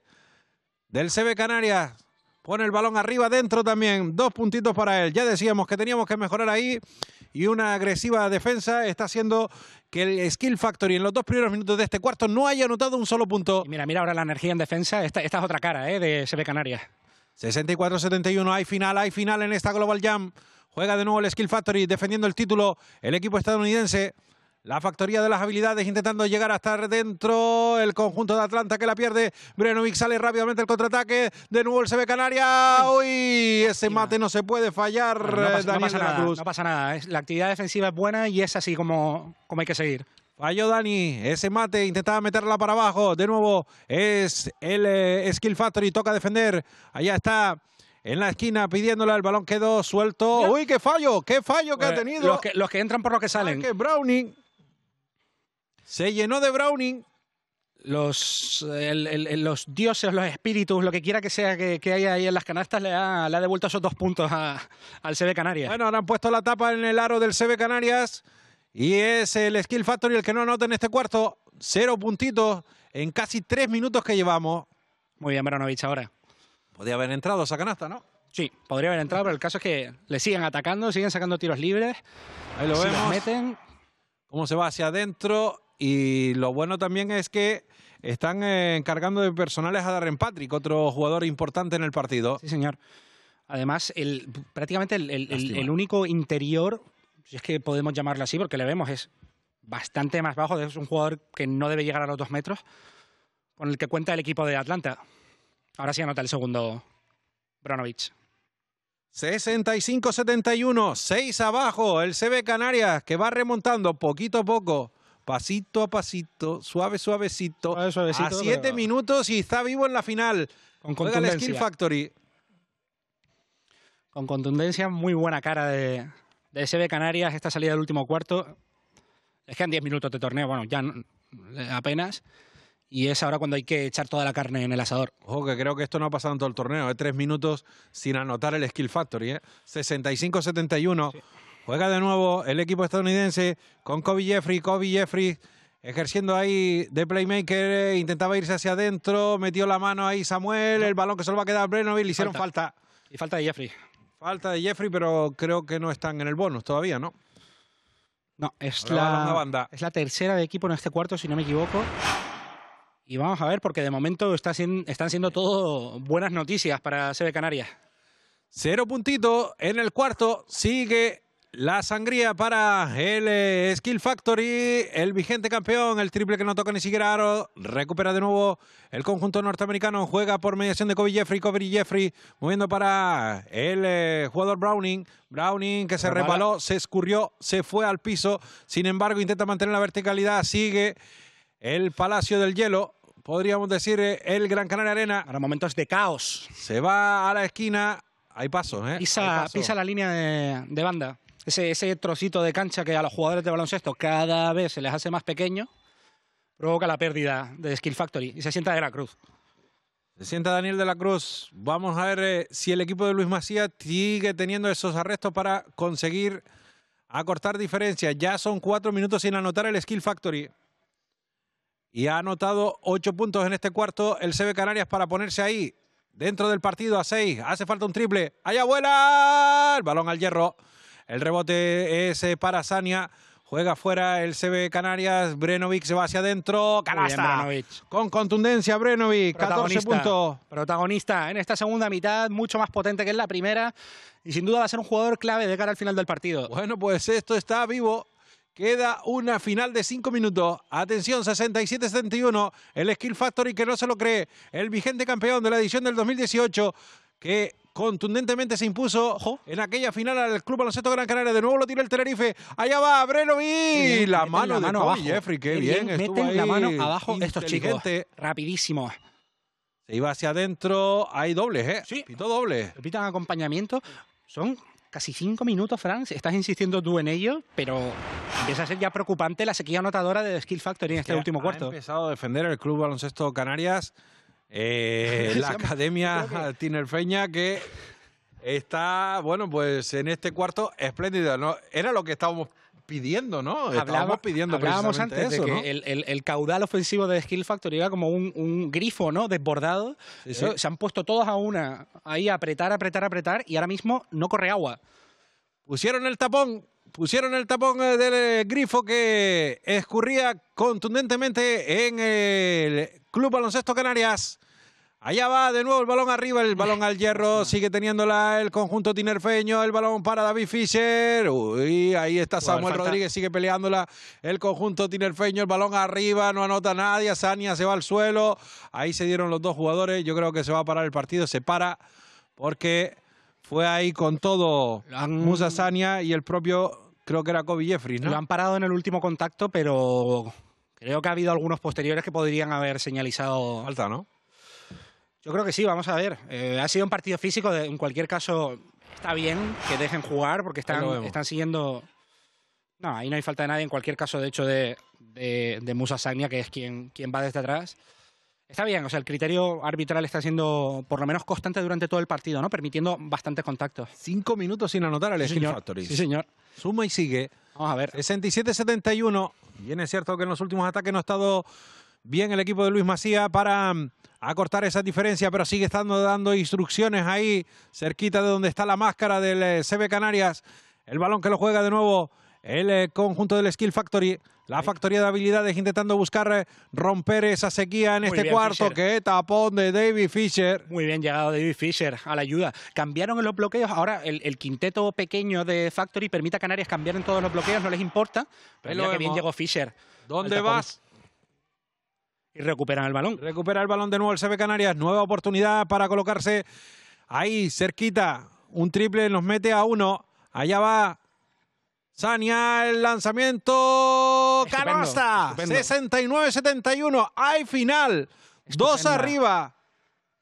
del CB Canarias. Pone el balón arriba dentro también. Dos puntitos para él. Ya decíamos que teníamos que mejorar ahí. Y una agresiva defensa está haciendo que el Skill Factory en los dos primeros minutos de este cuarto no haya anotado un solo punto. mira, mira ahora la energía en defensa. Esta, es otra cara ¿eh? de CB Canarias. 64-71. Hay final, hay final en esta Global Jam. Juega de nuevo el Skill Factory defendiendo el título el equipo estadounidense. La factoría de las habilidades intentando llegar hasta dentro. El conjunto de Atlanta que la pierde. Brenovic sale rápidamente el contraataque. De nuevo el CB Canaria. ¡Uy! Ese mate no se puede fallar. no, pasa, nada, La actividad defensiva es buena y es así como, como hay que seguir. Falló Dani, ese mate, intentaba meterla para abajo. De nuevo es el eh, Skill Factory, toca defender. Allá está en la esquina pidiéndole el balón, quedó suelto. ¡Uy, qué fallo! ¡Qué fallo que ha eh, tenido! Los que, entran por los que ah, salen. Browning se llenó de Browning. Los, dioses, los espíritus, lo que quiera que sea que, haya ahí en las canastas, le ha, devuelto esos dos puntos al CB Canarias. Bueno, ahora han puesto la tapa en el aro del CB Canarias y es el Skill Factory el que no anota en este cuarto. Cero puntitos en casi tres minutos que llevamos. Muy bien, Maranovich, ahora. Podría haber entrado esa canasta, ¿no? Sí, podría haber entrado, pero el caso es que le siguen atacando, siguen sacando tiros libres. Ahí lo vemos. meten. Cómo se va hacia adentro. Y lo bueno también es que están eh, encargando de personales a Darren Patrick, otro jugador importante en el partido. Sí, señor. Además, prácticamente el, el único interior, si es que podemos llamarlo así, porque le vemos, es bastante más bajo. Es un jugador que no debe llegar a los dos metros, con el que cuenta el equipo de Atlanta. Ahora sí anota el segundo Bronovic. 65-71, 6 abajo, el CB Canarias que va remontando poquito a poco, pasito a pasito, suave, suavecito, a 7 minutos y está vivo en la final. Con contundencia. Con contundencia, muy buena cara de, de CB Canarias esta salida del último cuarto. Es que en 10 minutos de torneo, bueno, ya eh, apenas y es ahora cuando hay que echar toda la carne en el asador. Ojo, que creo que esto no ha pasado en todo el torneo. Es ¿eh? tres minutos sin anotar el Skill Factory. ¿eh? 65-71. Juega de nuevo el equipo estadounidense con Kobe Jeffrey. Kobe Jeffrey ejerciendo ahí de playmaker. Eh, intentaba irse hacia adentro. Metió la mano ahí Samuel. El balón que solo va a quedar a Brenoville. Le hicieron falta. Y falta de Jeffrey. Falta de Jeffrey, pero creo que no están en el bonus todavía, ¿no? No, es la, banda. es la tercera de equipo en este cuarto, si no me equivoco. Y vamos a ver, porque de momento están siendo todas buenas noticias para CB Canarias. Cero puntito en el cuarto. Sigue la sangría para el eh, Skill Factory. El vigente campeón, el triple que no toca ni siquiera aro. Recupera de nuevo el conjunto norteamericano. Juega por mediación de Kobe Jeffrey. Kobe Jeffrey moviendo para el eh, jugador Browning. Browning que se rebaló, se escurrió, se fue al piso. Sin embargo, intenta mantener la verticalidad. Sigue el Palacio del Hielo, podríamos decir eh, el Gran Canaria Arena. Ahora momentos de caos. Se va a la esquina, hay pasos, ¿eh? Pisa, la línea de, banda. Ese, trocito de cancha que a los jugadores de baloncesto cada vez se les hace más pequeño, provoca la pérdida de Skill Factory y se sienta de la cruz. Se sienta Daniel de la Cruz. Vamos a ver eh, si el equipo de Luis Macías sigue teniendo esos arrestos para conseguir acortar diferencias. Ya son cuatro minutos sin anotar el Skill Factory y ha anotado ocho puntos en este cuarto el CB Canarias para ponerse ahí. Dentro del partido a seis, hace falta un triple. Allá vuela el balón al hierro. El rebote es eh, para Sania. Juega fuera el CB Canarias. Brenovic se va hacia adentro. Con contundencia, Brenovic. 14 puntos. Protagonista en esta segunda mitad, mucho más potente que en la primera. Y sin duda va a ser un jugador clave de cara al final del partido. Bueno, pues esto está vivo. Queda una final de cinco minutos. Atención, 67-71. El Skill Factory que no se lo cree. El vigente campeón de la edición del 2018 que contundentemente se impuso en aquella final al Club Baloncesto Gran Canaria. De nuevo lo tira el Tenerife. Allá va y La mano la de mano Jeffrey. Eh, qué, bien. estuvo Meten ahí la mano abajo estos chicos. Rapidísimo. Se iba hacia adentro. Hay dobles, ¿eh? Sí. Pito doble. Pitan acompañamiento. Son casi cinco minutos, Franz. Estás insistiendo tú en ello, pero empieza a ser ya preocupante la sequía anotadora de Skill Factory en este último cuarto. Ha empezado a defender el Club Baloncesto Canarias, eh, la Academia Tinerfeña, que está, bueno, pues en este cuarto espléndido. ¿no? Era lo que estábamos pidiendo, ¿no? pidiendo hablábamos antes de que el, caudal ofensivo de Skill Factory era como un, grifo, ¿no? Desbordado. Eh, se han puesto todos a una ahí a apretar, apretar, apretar y ahora mismo no corre agua. Pusieron el tapón, pusieron el tapón eh, del eh, grifo que escurría contundentemente en el Club Baloncesto Canarias. Allá va de nuevo el balón arriba, el balón al hierro, sigue teniéndola el conjunto tinerfeño, el balón para David Fischer. Uy, ahí está Samuel Rodríguez, sigue peleándola el conjunto tinerfeño, el balón arriba, no anota nadie, Sania se va al suelo. Ahí se dieron los dos jugadores, yo creo que se va a parar el partido, se para porque fue ahí con todo Musa Sania y el propio, creo que era Kobe Jeffries, ¿no? Lo han parado en el último contacto, pero creo que ha habido algunos posteriores que podrían haber señalizado... Falta, ¿no? Yo creo que sí, vamos a ver. Eh, ha sido un partido físico, en cualquier caso está bien que dejen jugar porque están, están siguiendo... No, ahí no hay falta de nadie, en cualquier caso, de hecho, de, Musa Sagnia, que es quien, quien va desde atrás. Está bien, o sea, el criterio arbitral está siendo por lo menos constante durante todo el partido, ¿no? Permitiendo bastantes contactos. Cinco minutos sin anotar al sí, Sí, señor. Suma y sigue. Vamos a ver. 67-71. Bien es cierto que en los últimos ataques no ha estado bien el equipo de Luis Macía para a cortar esa diferencia, pero sigue estando dando instrucciones ahí, cerquita de donde está la máscara del eh, CB Canarias. El balón que lo juega de nuevo el eh, conjunto del Skill Factory. La factoría de habilidades intentando buscar eh, romper esa sequía en este cuarto. que tapón de David Fisher! Muy bien llegado David Fisher a la ayuda. Cambiaron en los bloqueos. Ahora el, quinteto pequeño de Factory permite a Canarias cambiar en todos los bloqueos. No les importa. Pero mira que bien llegó Fisher. ¿Dónde vas? y recuperan el balón. Recupera el balón de nuevo el CB Canarias, nueva oportunidad para colocarse ahí cerquita. Un triple nos mete a uno. Allá va Sania, el lanzamiento. Canasta. 69-71. Hay final. Dos arriba.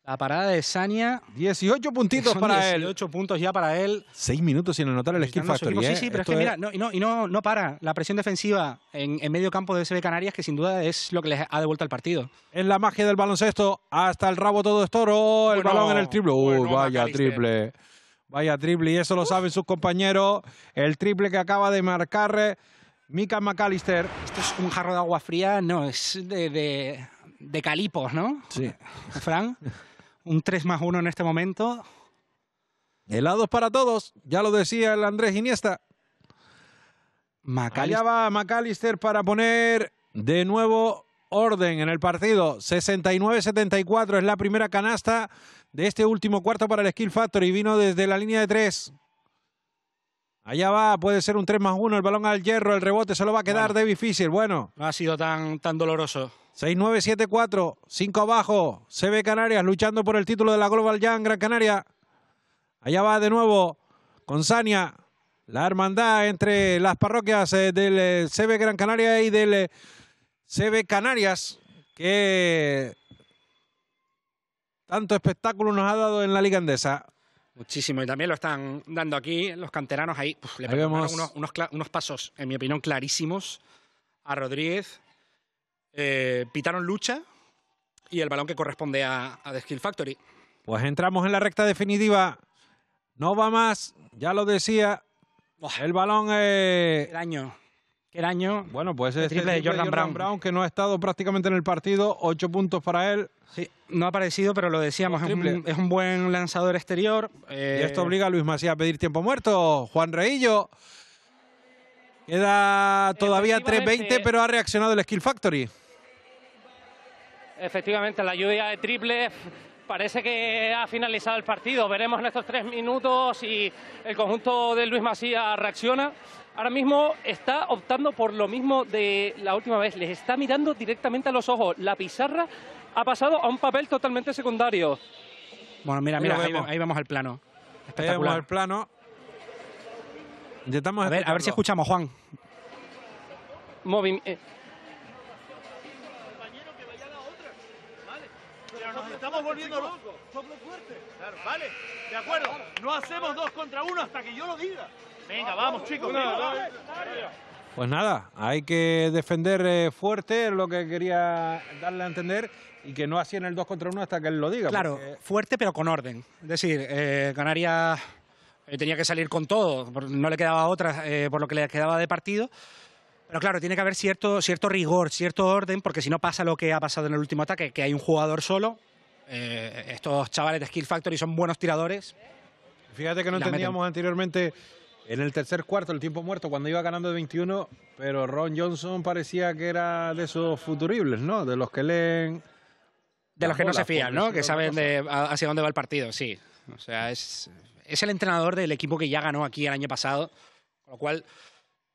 La parada de Sania. 18 puntitos para él. 18 puntos ya para él. 6 minutos sin anotar el Skin factor. Sí, ¿eh? sí, pero es que mira, y, no, y no, no, para. La presión defensiva en, en medio campo de SB Canarias, que sin duda es lo que les ha devuelto el partido. En la magia del baloncesto. Hasta el rabo todo es toro. El balón en el triple. Uy, uh, vaya triple. Vaya triple. Y eso lo saben sus compañeros. El triple que acaba de marcar eh, Mika McAllister. Esto es un jarro de agua fría. No, es de, de, de calipos, ¿no? Sí. Fran. un 3 más 1 en este momento. Helados para todos, ya lo decía el Andrés Iniesta. Allá McAllister para poner de nuevo orden en el partido. 69-74 es la primera canasta de este último cuarto para el Skill Factory. Vino desde la línea de tres. Allá va, puede ser un 3 más 1, el balón al hierro, el rebote se lo va a quedar De difícil. Bueno. No ha sido tan, tan doloroso. 6-9-7-4, 5 abajo, CB Canarias luchando por el título de la Global Young Gran Canaria. Allá va de nuevo con Sania, la hermandad entre las parroquias eh, del eh, CB Gran Canaria y del eh, CB Canarias, que tanto espectáculo nos ha dado en la Liga Andesa. Muchísimo, y también lo están dando aquí los canteranos ahí. le ahí unos, pasos, en mi opinión, clarísimos a Rodríguez. Eh, pitaron lucha y el balón que corresponde a, The Skill Factory. Pues entramos en la recta definitiva. No va más, ya lo decía. el balón. es... El el año. Bueno, pues es este triple, de Jordan, Brown. que no ha estado prácticamente en el partido, ocho puntos para él. Sí, no ha aparecido, pero lo decíamos, es un, es un, buen lanzador exterior. Eh, y esto obliga a Luis Macías a pedir tiempo muerto. Juan Reillo. Queda todavía 3.20, pero ha reaccionado el Skill Factory. Efectivamente, la lluvia de triples parece que ha finalizado el partido. Veremos en estos tres minutos si el conjunto de Luis Macías reacciona ahora mismo está optando por lo mismo de la última vez, les está mirando directamente a los ojos. La pizarra ha pasado a un papel totalmente secundario. Bueno, mira, mira, ahí, vamos al plano. Espectacular. Ahí vamos al plano. Intentamos a ver, a ver si escuchamos, Juan. Movimiento. Eh. estamos volviendo locos. vale, de acuerdo. No hacemos dos contra uno hasta que yo lo diga. Venga, vamos, chicos. Pues nada, hay que defender eh, fuerte, lo que quería darle a entender, y que no hacían el 2 contra 1 hasta que él lo diga. Claro, fuerte pero con orden. Es decir, eh, Canarias eh, tenía que salir con todo, no le quedaba otra por lo que le quedaba de partido. Pero claro, tiene que haber cierto, cierto rigor, cierto orden, porque si no pasa lo que ha pasado en el último ataque, que hay un jugador solo. estos chavales de Skill Factory son buenos tiradores. Fíjate que no entendíamos anteriormente en el tercer cuarto, el tiempo muerto, cuando iba ganando de 21, pero Ron Johnson parecía que era de esos futuribles, ¿no? De los que leen... De los que no se fían, ¿no? Que saben hacia dónde va el partido, sí. O sea, es el entrenador del equipo que ya ganó aquí el año pasado, con lo cual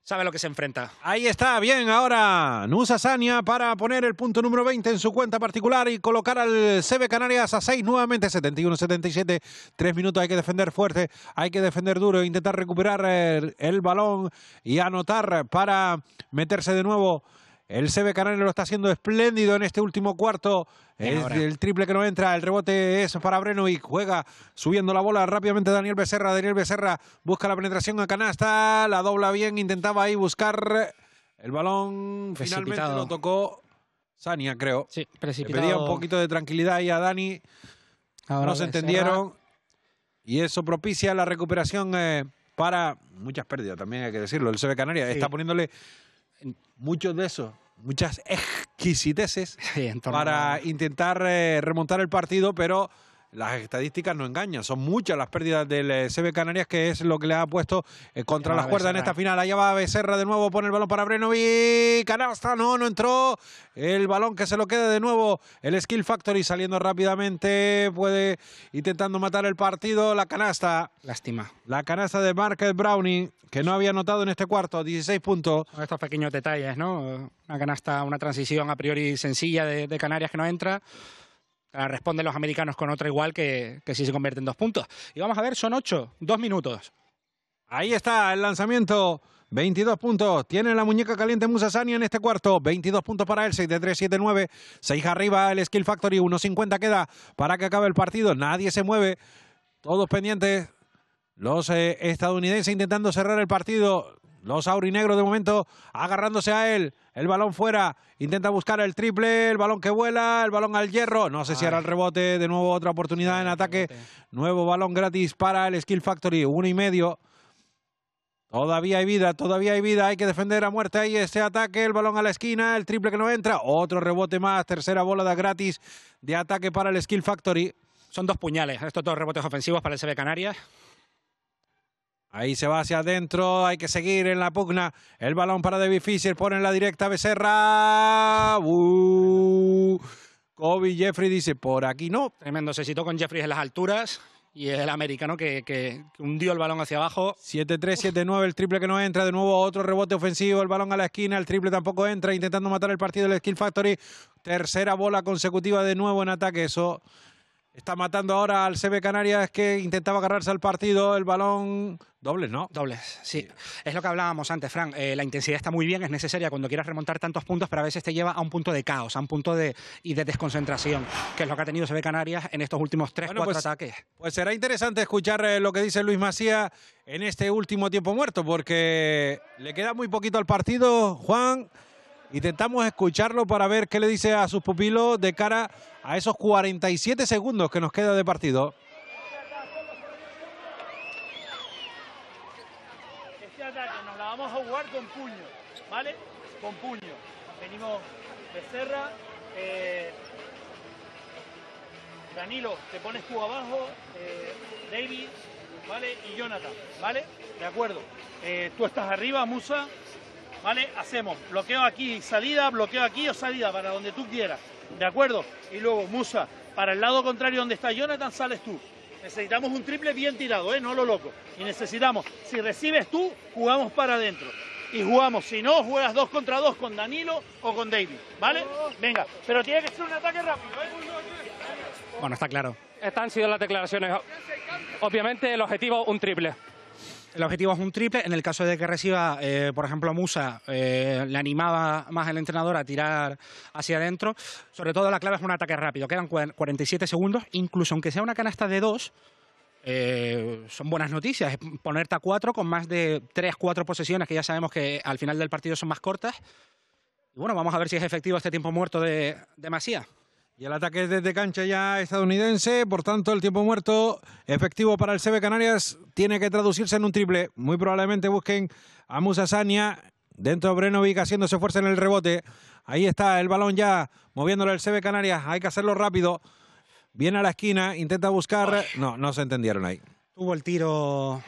sabe lo que se enfrenta. Ahí está, bien, ahora Nusa Sania para poner el punto número 20 en su cuenta particular y colocar al CB Canarias a 6 nuevamente, 71-77, tres minutos, hay que defender fuerte, hay que defender duro, intentar recuperar el balón y anotar para meterse de nuevo el CB Canario lo está haciendo espléndido en este último cuarto. el triple que no entra, el rebote es para Breno y juega subiendo la bola rápidamente Daniel Becerra. Daniel Becerra busca la penetración a canasta, la dobla bien, intentaba ahí buscar el balón. Finalmente lo tocó Sania, creo. Sí, precipitado. pedía un poquito de tranquilidad ahí a Dani. no se entendieron y eso propicia la recuperación eh, para muchas pérdidas, también hay que decirlo. El CB Canaria está poniéndole muchos de esos, muchas exquisiteces para intentar eh, remontar el partido, pero las estadísticas no engañan. Son muchas las pérdidas del eh, CB Canarias, que es lo que le ha puesto eh, contra las cuerdas en esta final. Allá va Becerra de nuevo, pone el balón para y Canasta, no, no entró. El balón que se lo queda de nuevo. El Skill Factory saliendo rápidamente, puede intentando matar el partido. La canasta. Lástima. La canasta de Market Browning, que no había notado en este cuarto, 16 puntos. Estos pequeños detalles, ¿no? Una canasta, una transición a priori sencilla de Canarias que no entra. Ah, responden los americanos con otra igual que, si se convierte en dos puntos. Y vamos a ver, son ocho, dos minutos. Ahí está el lanzamiento. 22 puntos. Tiene la muñeca caliente Musasani en este cuarto. 22 puntos para él. 6 de 3, 7, 9. seis arriba el Skill Factory. 1.50 queda para que acabe el partido. Nadie se mueve. Todos pendientes. Los eh, estadounidenses intentando cerrar el partido. Los aurinegros de momento agarrándose a él. El balón fuera. Intenta buscar el triple. El balón que vuela. El balón al hierro. No sé si hará el rebote. De nuevo otra oportunidad en ataque. Nuevo balón gratis para el Skill Factory. Uno y medio. Todavía hay vida, todavía hay vida, hay que defender a muerte ahí este ataque, el balón a la esquina, el triple que no entra, otro rebote más, tercera bola de gratis de ataque para el Skill Factory. Son dos puñales ¿eh? estos dos rebotes ofensivos para el CB Canarias. Ahí se va hacia adentro, hay que seguir en la pugna. El balón para David Fisher pone en la directa Becerra. Uh. Kobe Jeffrey dice, por aquí no. Tremendo, se citó con Jeffrey en las alturas y es el americano que, hundió el balón hacia abajo. 7-3, 7-9, el triple que no entra, de nuevo otro rebote ofensivo, el balón a la esquina, el triple tampoco entra, intentando matar el partido del Skill Factory. Tercera bola consecutiva de nuevo en ataque, eso Está matando ahora al CB Canarias que intentaba agarrarse al partido, el balón Dobles, ¿no? Dobles, sí. Es lo que hablábamos antes, Fran. Eh, la intensidad está muy bien, es necesaria cuando quieras remontar tantos puntos, pero a veces te lleva a un punto de caos, a un punto de, y de desconcentración, que es lo que ha tenido CB Canarias en estos últimos tres, bueno, cuatro pues, ataques. Pues será interesante escuchar eh, lo que dice Luis Macía en este último tiempo muerto, porque le queda muy poquito al partido, Juan. Intentamos escucharlo para ver qué le dice a sus pupilos de cara a esos 47 segundos que nos queda de partido. Este ataque nos la vamos a jugar con puño, ¿vale? Con puño. Venimos Becerra, eh, Danilo, te pones tú abajo, eh, David, ¿vale? Y Jonathan, ¿vale? De acuerdo. Eh, tú estás arriba, Musa, ¿vale? Hacemos bloqueo aquí, salida, bloqueo aquí o salida, para donde tú quieras, ¿de acuerdo? Y luego, Musa, para el lado contrario donde está Jonathan, sales tú. Necesitamos un triple bien tirado, ¿eh? No lo loco. Y necesitamos, si recibes tú, jugamos para adentro. Y jugamos, si no, juegas dos contra dos con Danilo o con David, ¿vale? Venga, pero tiene que ser un ataque rápido, ¿eh? Bueno, está claro. Están han sido las declaraciones. Obviamente el objetivo, un triple el objetivo es un triple. En el caso de que reciba, eh, por ejemplo, Musa, eh, le animaba más el entrenador a tirar hacia adentro. Sobre todo la clave es un ataque rápido. Quedan 47 segundos. Incluso aunque sea una canasta de dos, eh, son buenas noticias. Ponerte a cuatro con más de tres, cuatro posesiones que ya sabemos que al final del partido son más cortas. Y bueno, vamos a ver si es efectivo este tiempo muerto de, de Masía. Y el ataque desde cancha ya estadounidense, por tanto el tiempo muerto efectivo para el CB Canarias tiene que traducirse en un triple. Muy probablemente busquen a Musa Sania, dentro Brenovic haciéndose fuerza en el rebote. Ahí está el balón ya moviéndolo el CB Canarias, hay que hacerlo rápido. Viene a la esquina, intenta buscar... No, no se entendieron ahí. Tuvo el tiro...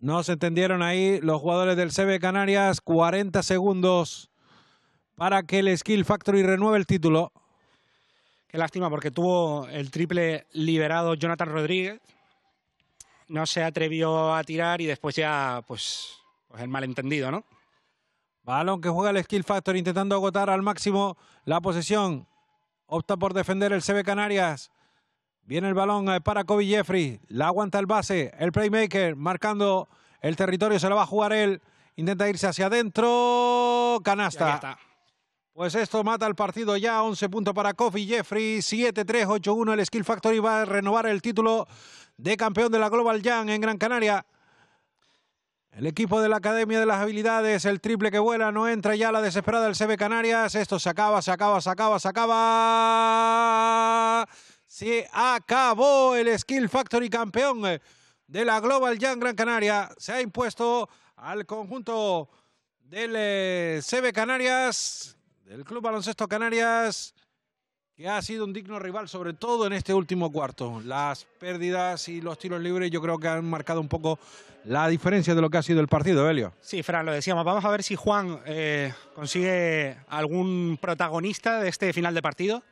No se entendieron ahí los jugadores del CB Canarias, 40 segundos para que el Skill Factory renueve el título lástima porque tuvo el triple liberado Jonathan Rodríguez. No se atrevió a tirar y después ya, pues, pues el malentendido, ¿no? Balón que juega el Skill Factor intentando agotar al máximo la posesión. Opta por defender el CB Canarias. Viene el balón eh, para Kobe Jeffrey. La aguanta el base. El playmaker marcando el territorio. Se lo va a jugar él. Intenta irse hacia adentro. Canasta. Pues esto mata el partido ya, 11 puntos para Kofi Jeffrey, 7-3-8-1, el Skill Factory va a renovar el título de campeón de la Global Jam en Gran Canaria. El equipo de la Academia de las Habilidades, el triple que vuela, no entra ya la desesperada del CB Canarias. Esto se acaba, se acaba, se acaba, se acaba. Se acabó el Skill Factory campeón de la Global Jam Gran Canaria. Se ha impuesto al conjunto del eh, CB Canarias del Club Baloncesto Canarias, que ha sido un digno rival, sobre todo en este último cuarto. Las pérdidas y los tiros libres yo creo que han marcado un poco la diferencia de lo que ha sido el partido, Elio. Sí, Fran, lo decíamos. Vamos a ver si Juan eh, consigue algún protagonista de este final de partido.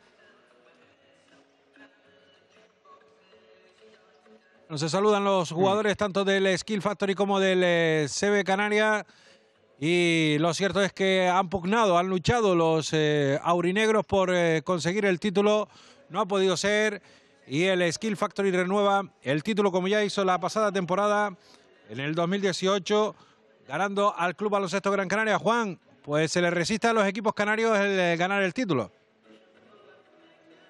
Nos saludan los jugadores mm. tanto del Skill Factory como del eh, CB Canarias. Y lo cierto es que han pugnado, han luchado los eh, aurinegros por eh, conseguir el título. No ha podido ser. Y el Skill Factory renueva el título como ya hizo la pasada temporada en el 2018, ganando al Club Baloncesto Gran Canaria. Juan, pues se le resiste a los equipos canarios el, eh, ganar el título.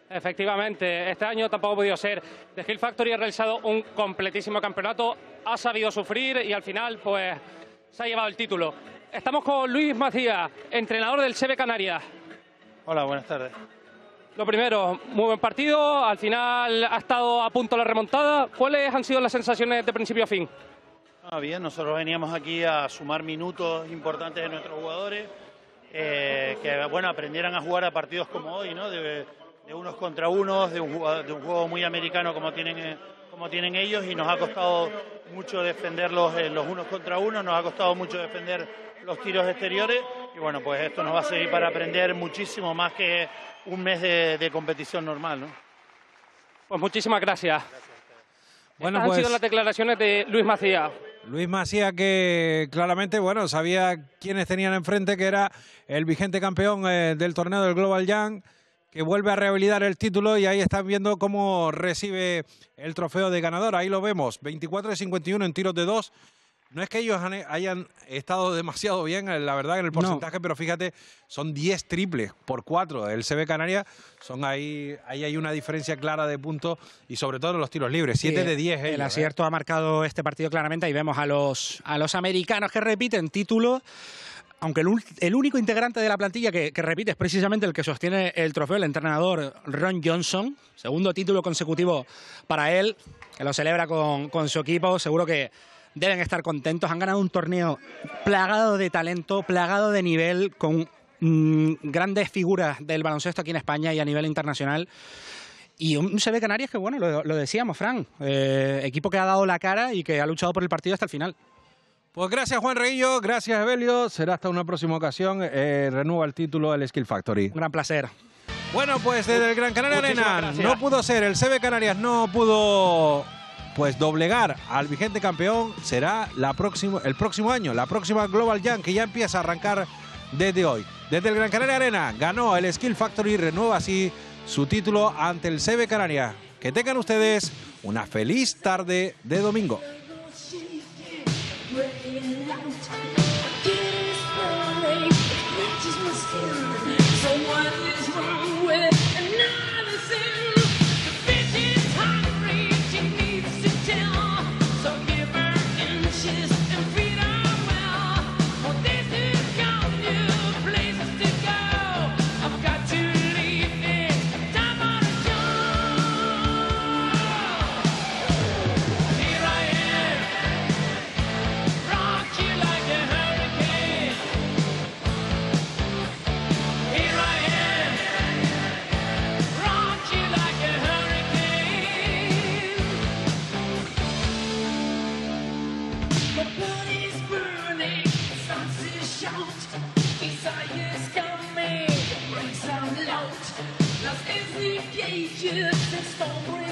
Efectivamente, este año tampoco ha podido ser. ...el Skill Factory ha realizado un completísimo campeonato, ha sabido sufrir y al final pues se ha llevado el título. Estamos con Luis Macías, entrenador del seve Canarias. Hola, buenas tardes. Lo primero, muy buen partido, al final ha estado a punto la remontada. ¿Cuáles han sido las sensaciones de principio a fin? Ah, bien, nosotros veníamos aquí a sumar minutos importantes de nuestros jugadores, eh, que bueno, aprendieran a jugar a partidos como hoy, ¿no? De, unos contra unos, de un, de un juego muy americano como tienen eh, como tienen ellos y nos ha costado mucho defenderlos eh, los unos contra uno, nos ha costado mucho defender los tiros exteriores y bueno, pues esto nos va a servir para aprender muchísimo más que un mes de, competición normal. ¿no? Pues muchísimas gracias. bueno, pues... han sido las declaraciones de Luis Macías. Luis Macías que claramente, bueno, sabía quiénes tenían enfrente, que era el vigente campeón eh, del torneo del Global Young que vuelve a rehabilitar el título y ahí están viendo cómo recibe el trofeo de ganador. Ahí lo vemos, 24 de 51 en tiros de dos. No es que ellos hayan estado demasiado bien, eh, la verdad, en el porcentaje, pero fíjate, son 10 triples por 4 del CB Canarias. Son ahí, ahí hay una diferencia clara de puntos y sobre todo en los tiros libres, 7 de 10. El ¿eh? acierto ha marcado este partido claramente. Ahí vemos a los, a los americanos que repiten título aunque el, único integrante de la plantilla que, repite es precisamente el que sostiene el trofeo, el entrenador Ron Johnson, segundo título consecutivo para él, que lo celebra con, su equipo, seguro que deben estar contentos, han ganado un torneo plagado de talento, plagado de nivel, con mm, grandes figuras del baloncesto aquí en España y a nivel internacional. Y un CB Canarias que, bueno, lo, decíamos, Fran, eh, equipo que ha dado la cara y que ha luchado por el partido hasta el final. Pues gracias Juan Reillo, gracias Evelio, será hasta una próxima ocasión, eh, renueva el título del Skill Factory. Un gran placer. Bueno, pues desde el Gran Canaria Arena no pudo ser, el CB Canarias no pudo pues doblegar al vigente campeón será la próximo, el próximo año, la próxima Global Jam que ya empieza a arrancar desde hoy. Desde el Gran Canaria Arena ganó el Skill Factory, renueva así su título ante el CB Canarias. Que tengan ustedes una feliz tarde de domingo. stop breathing.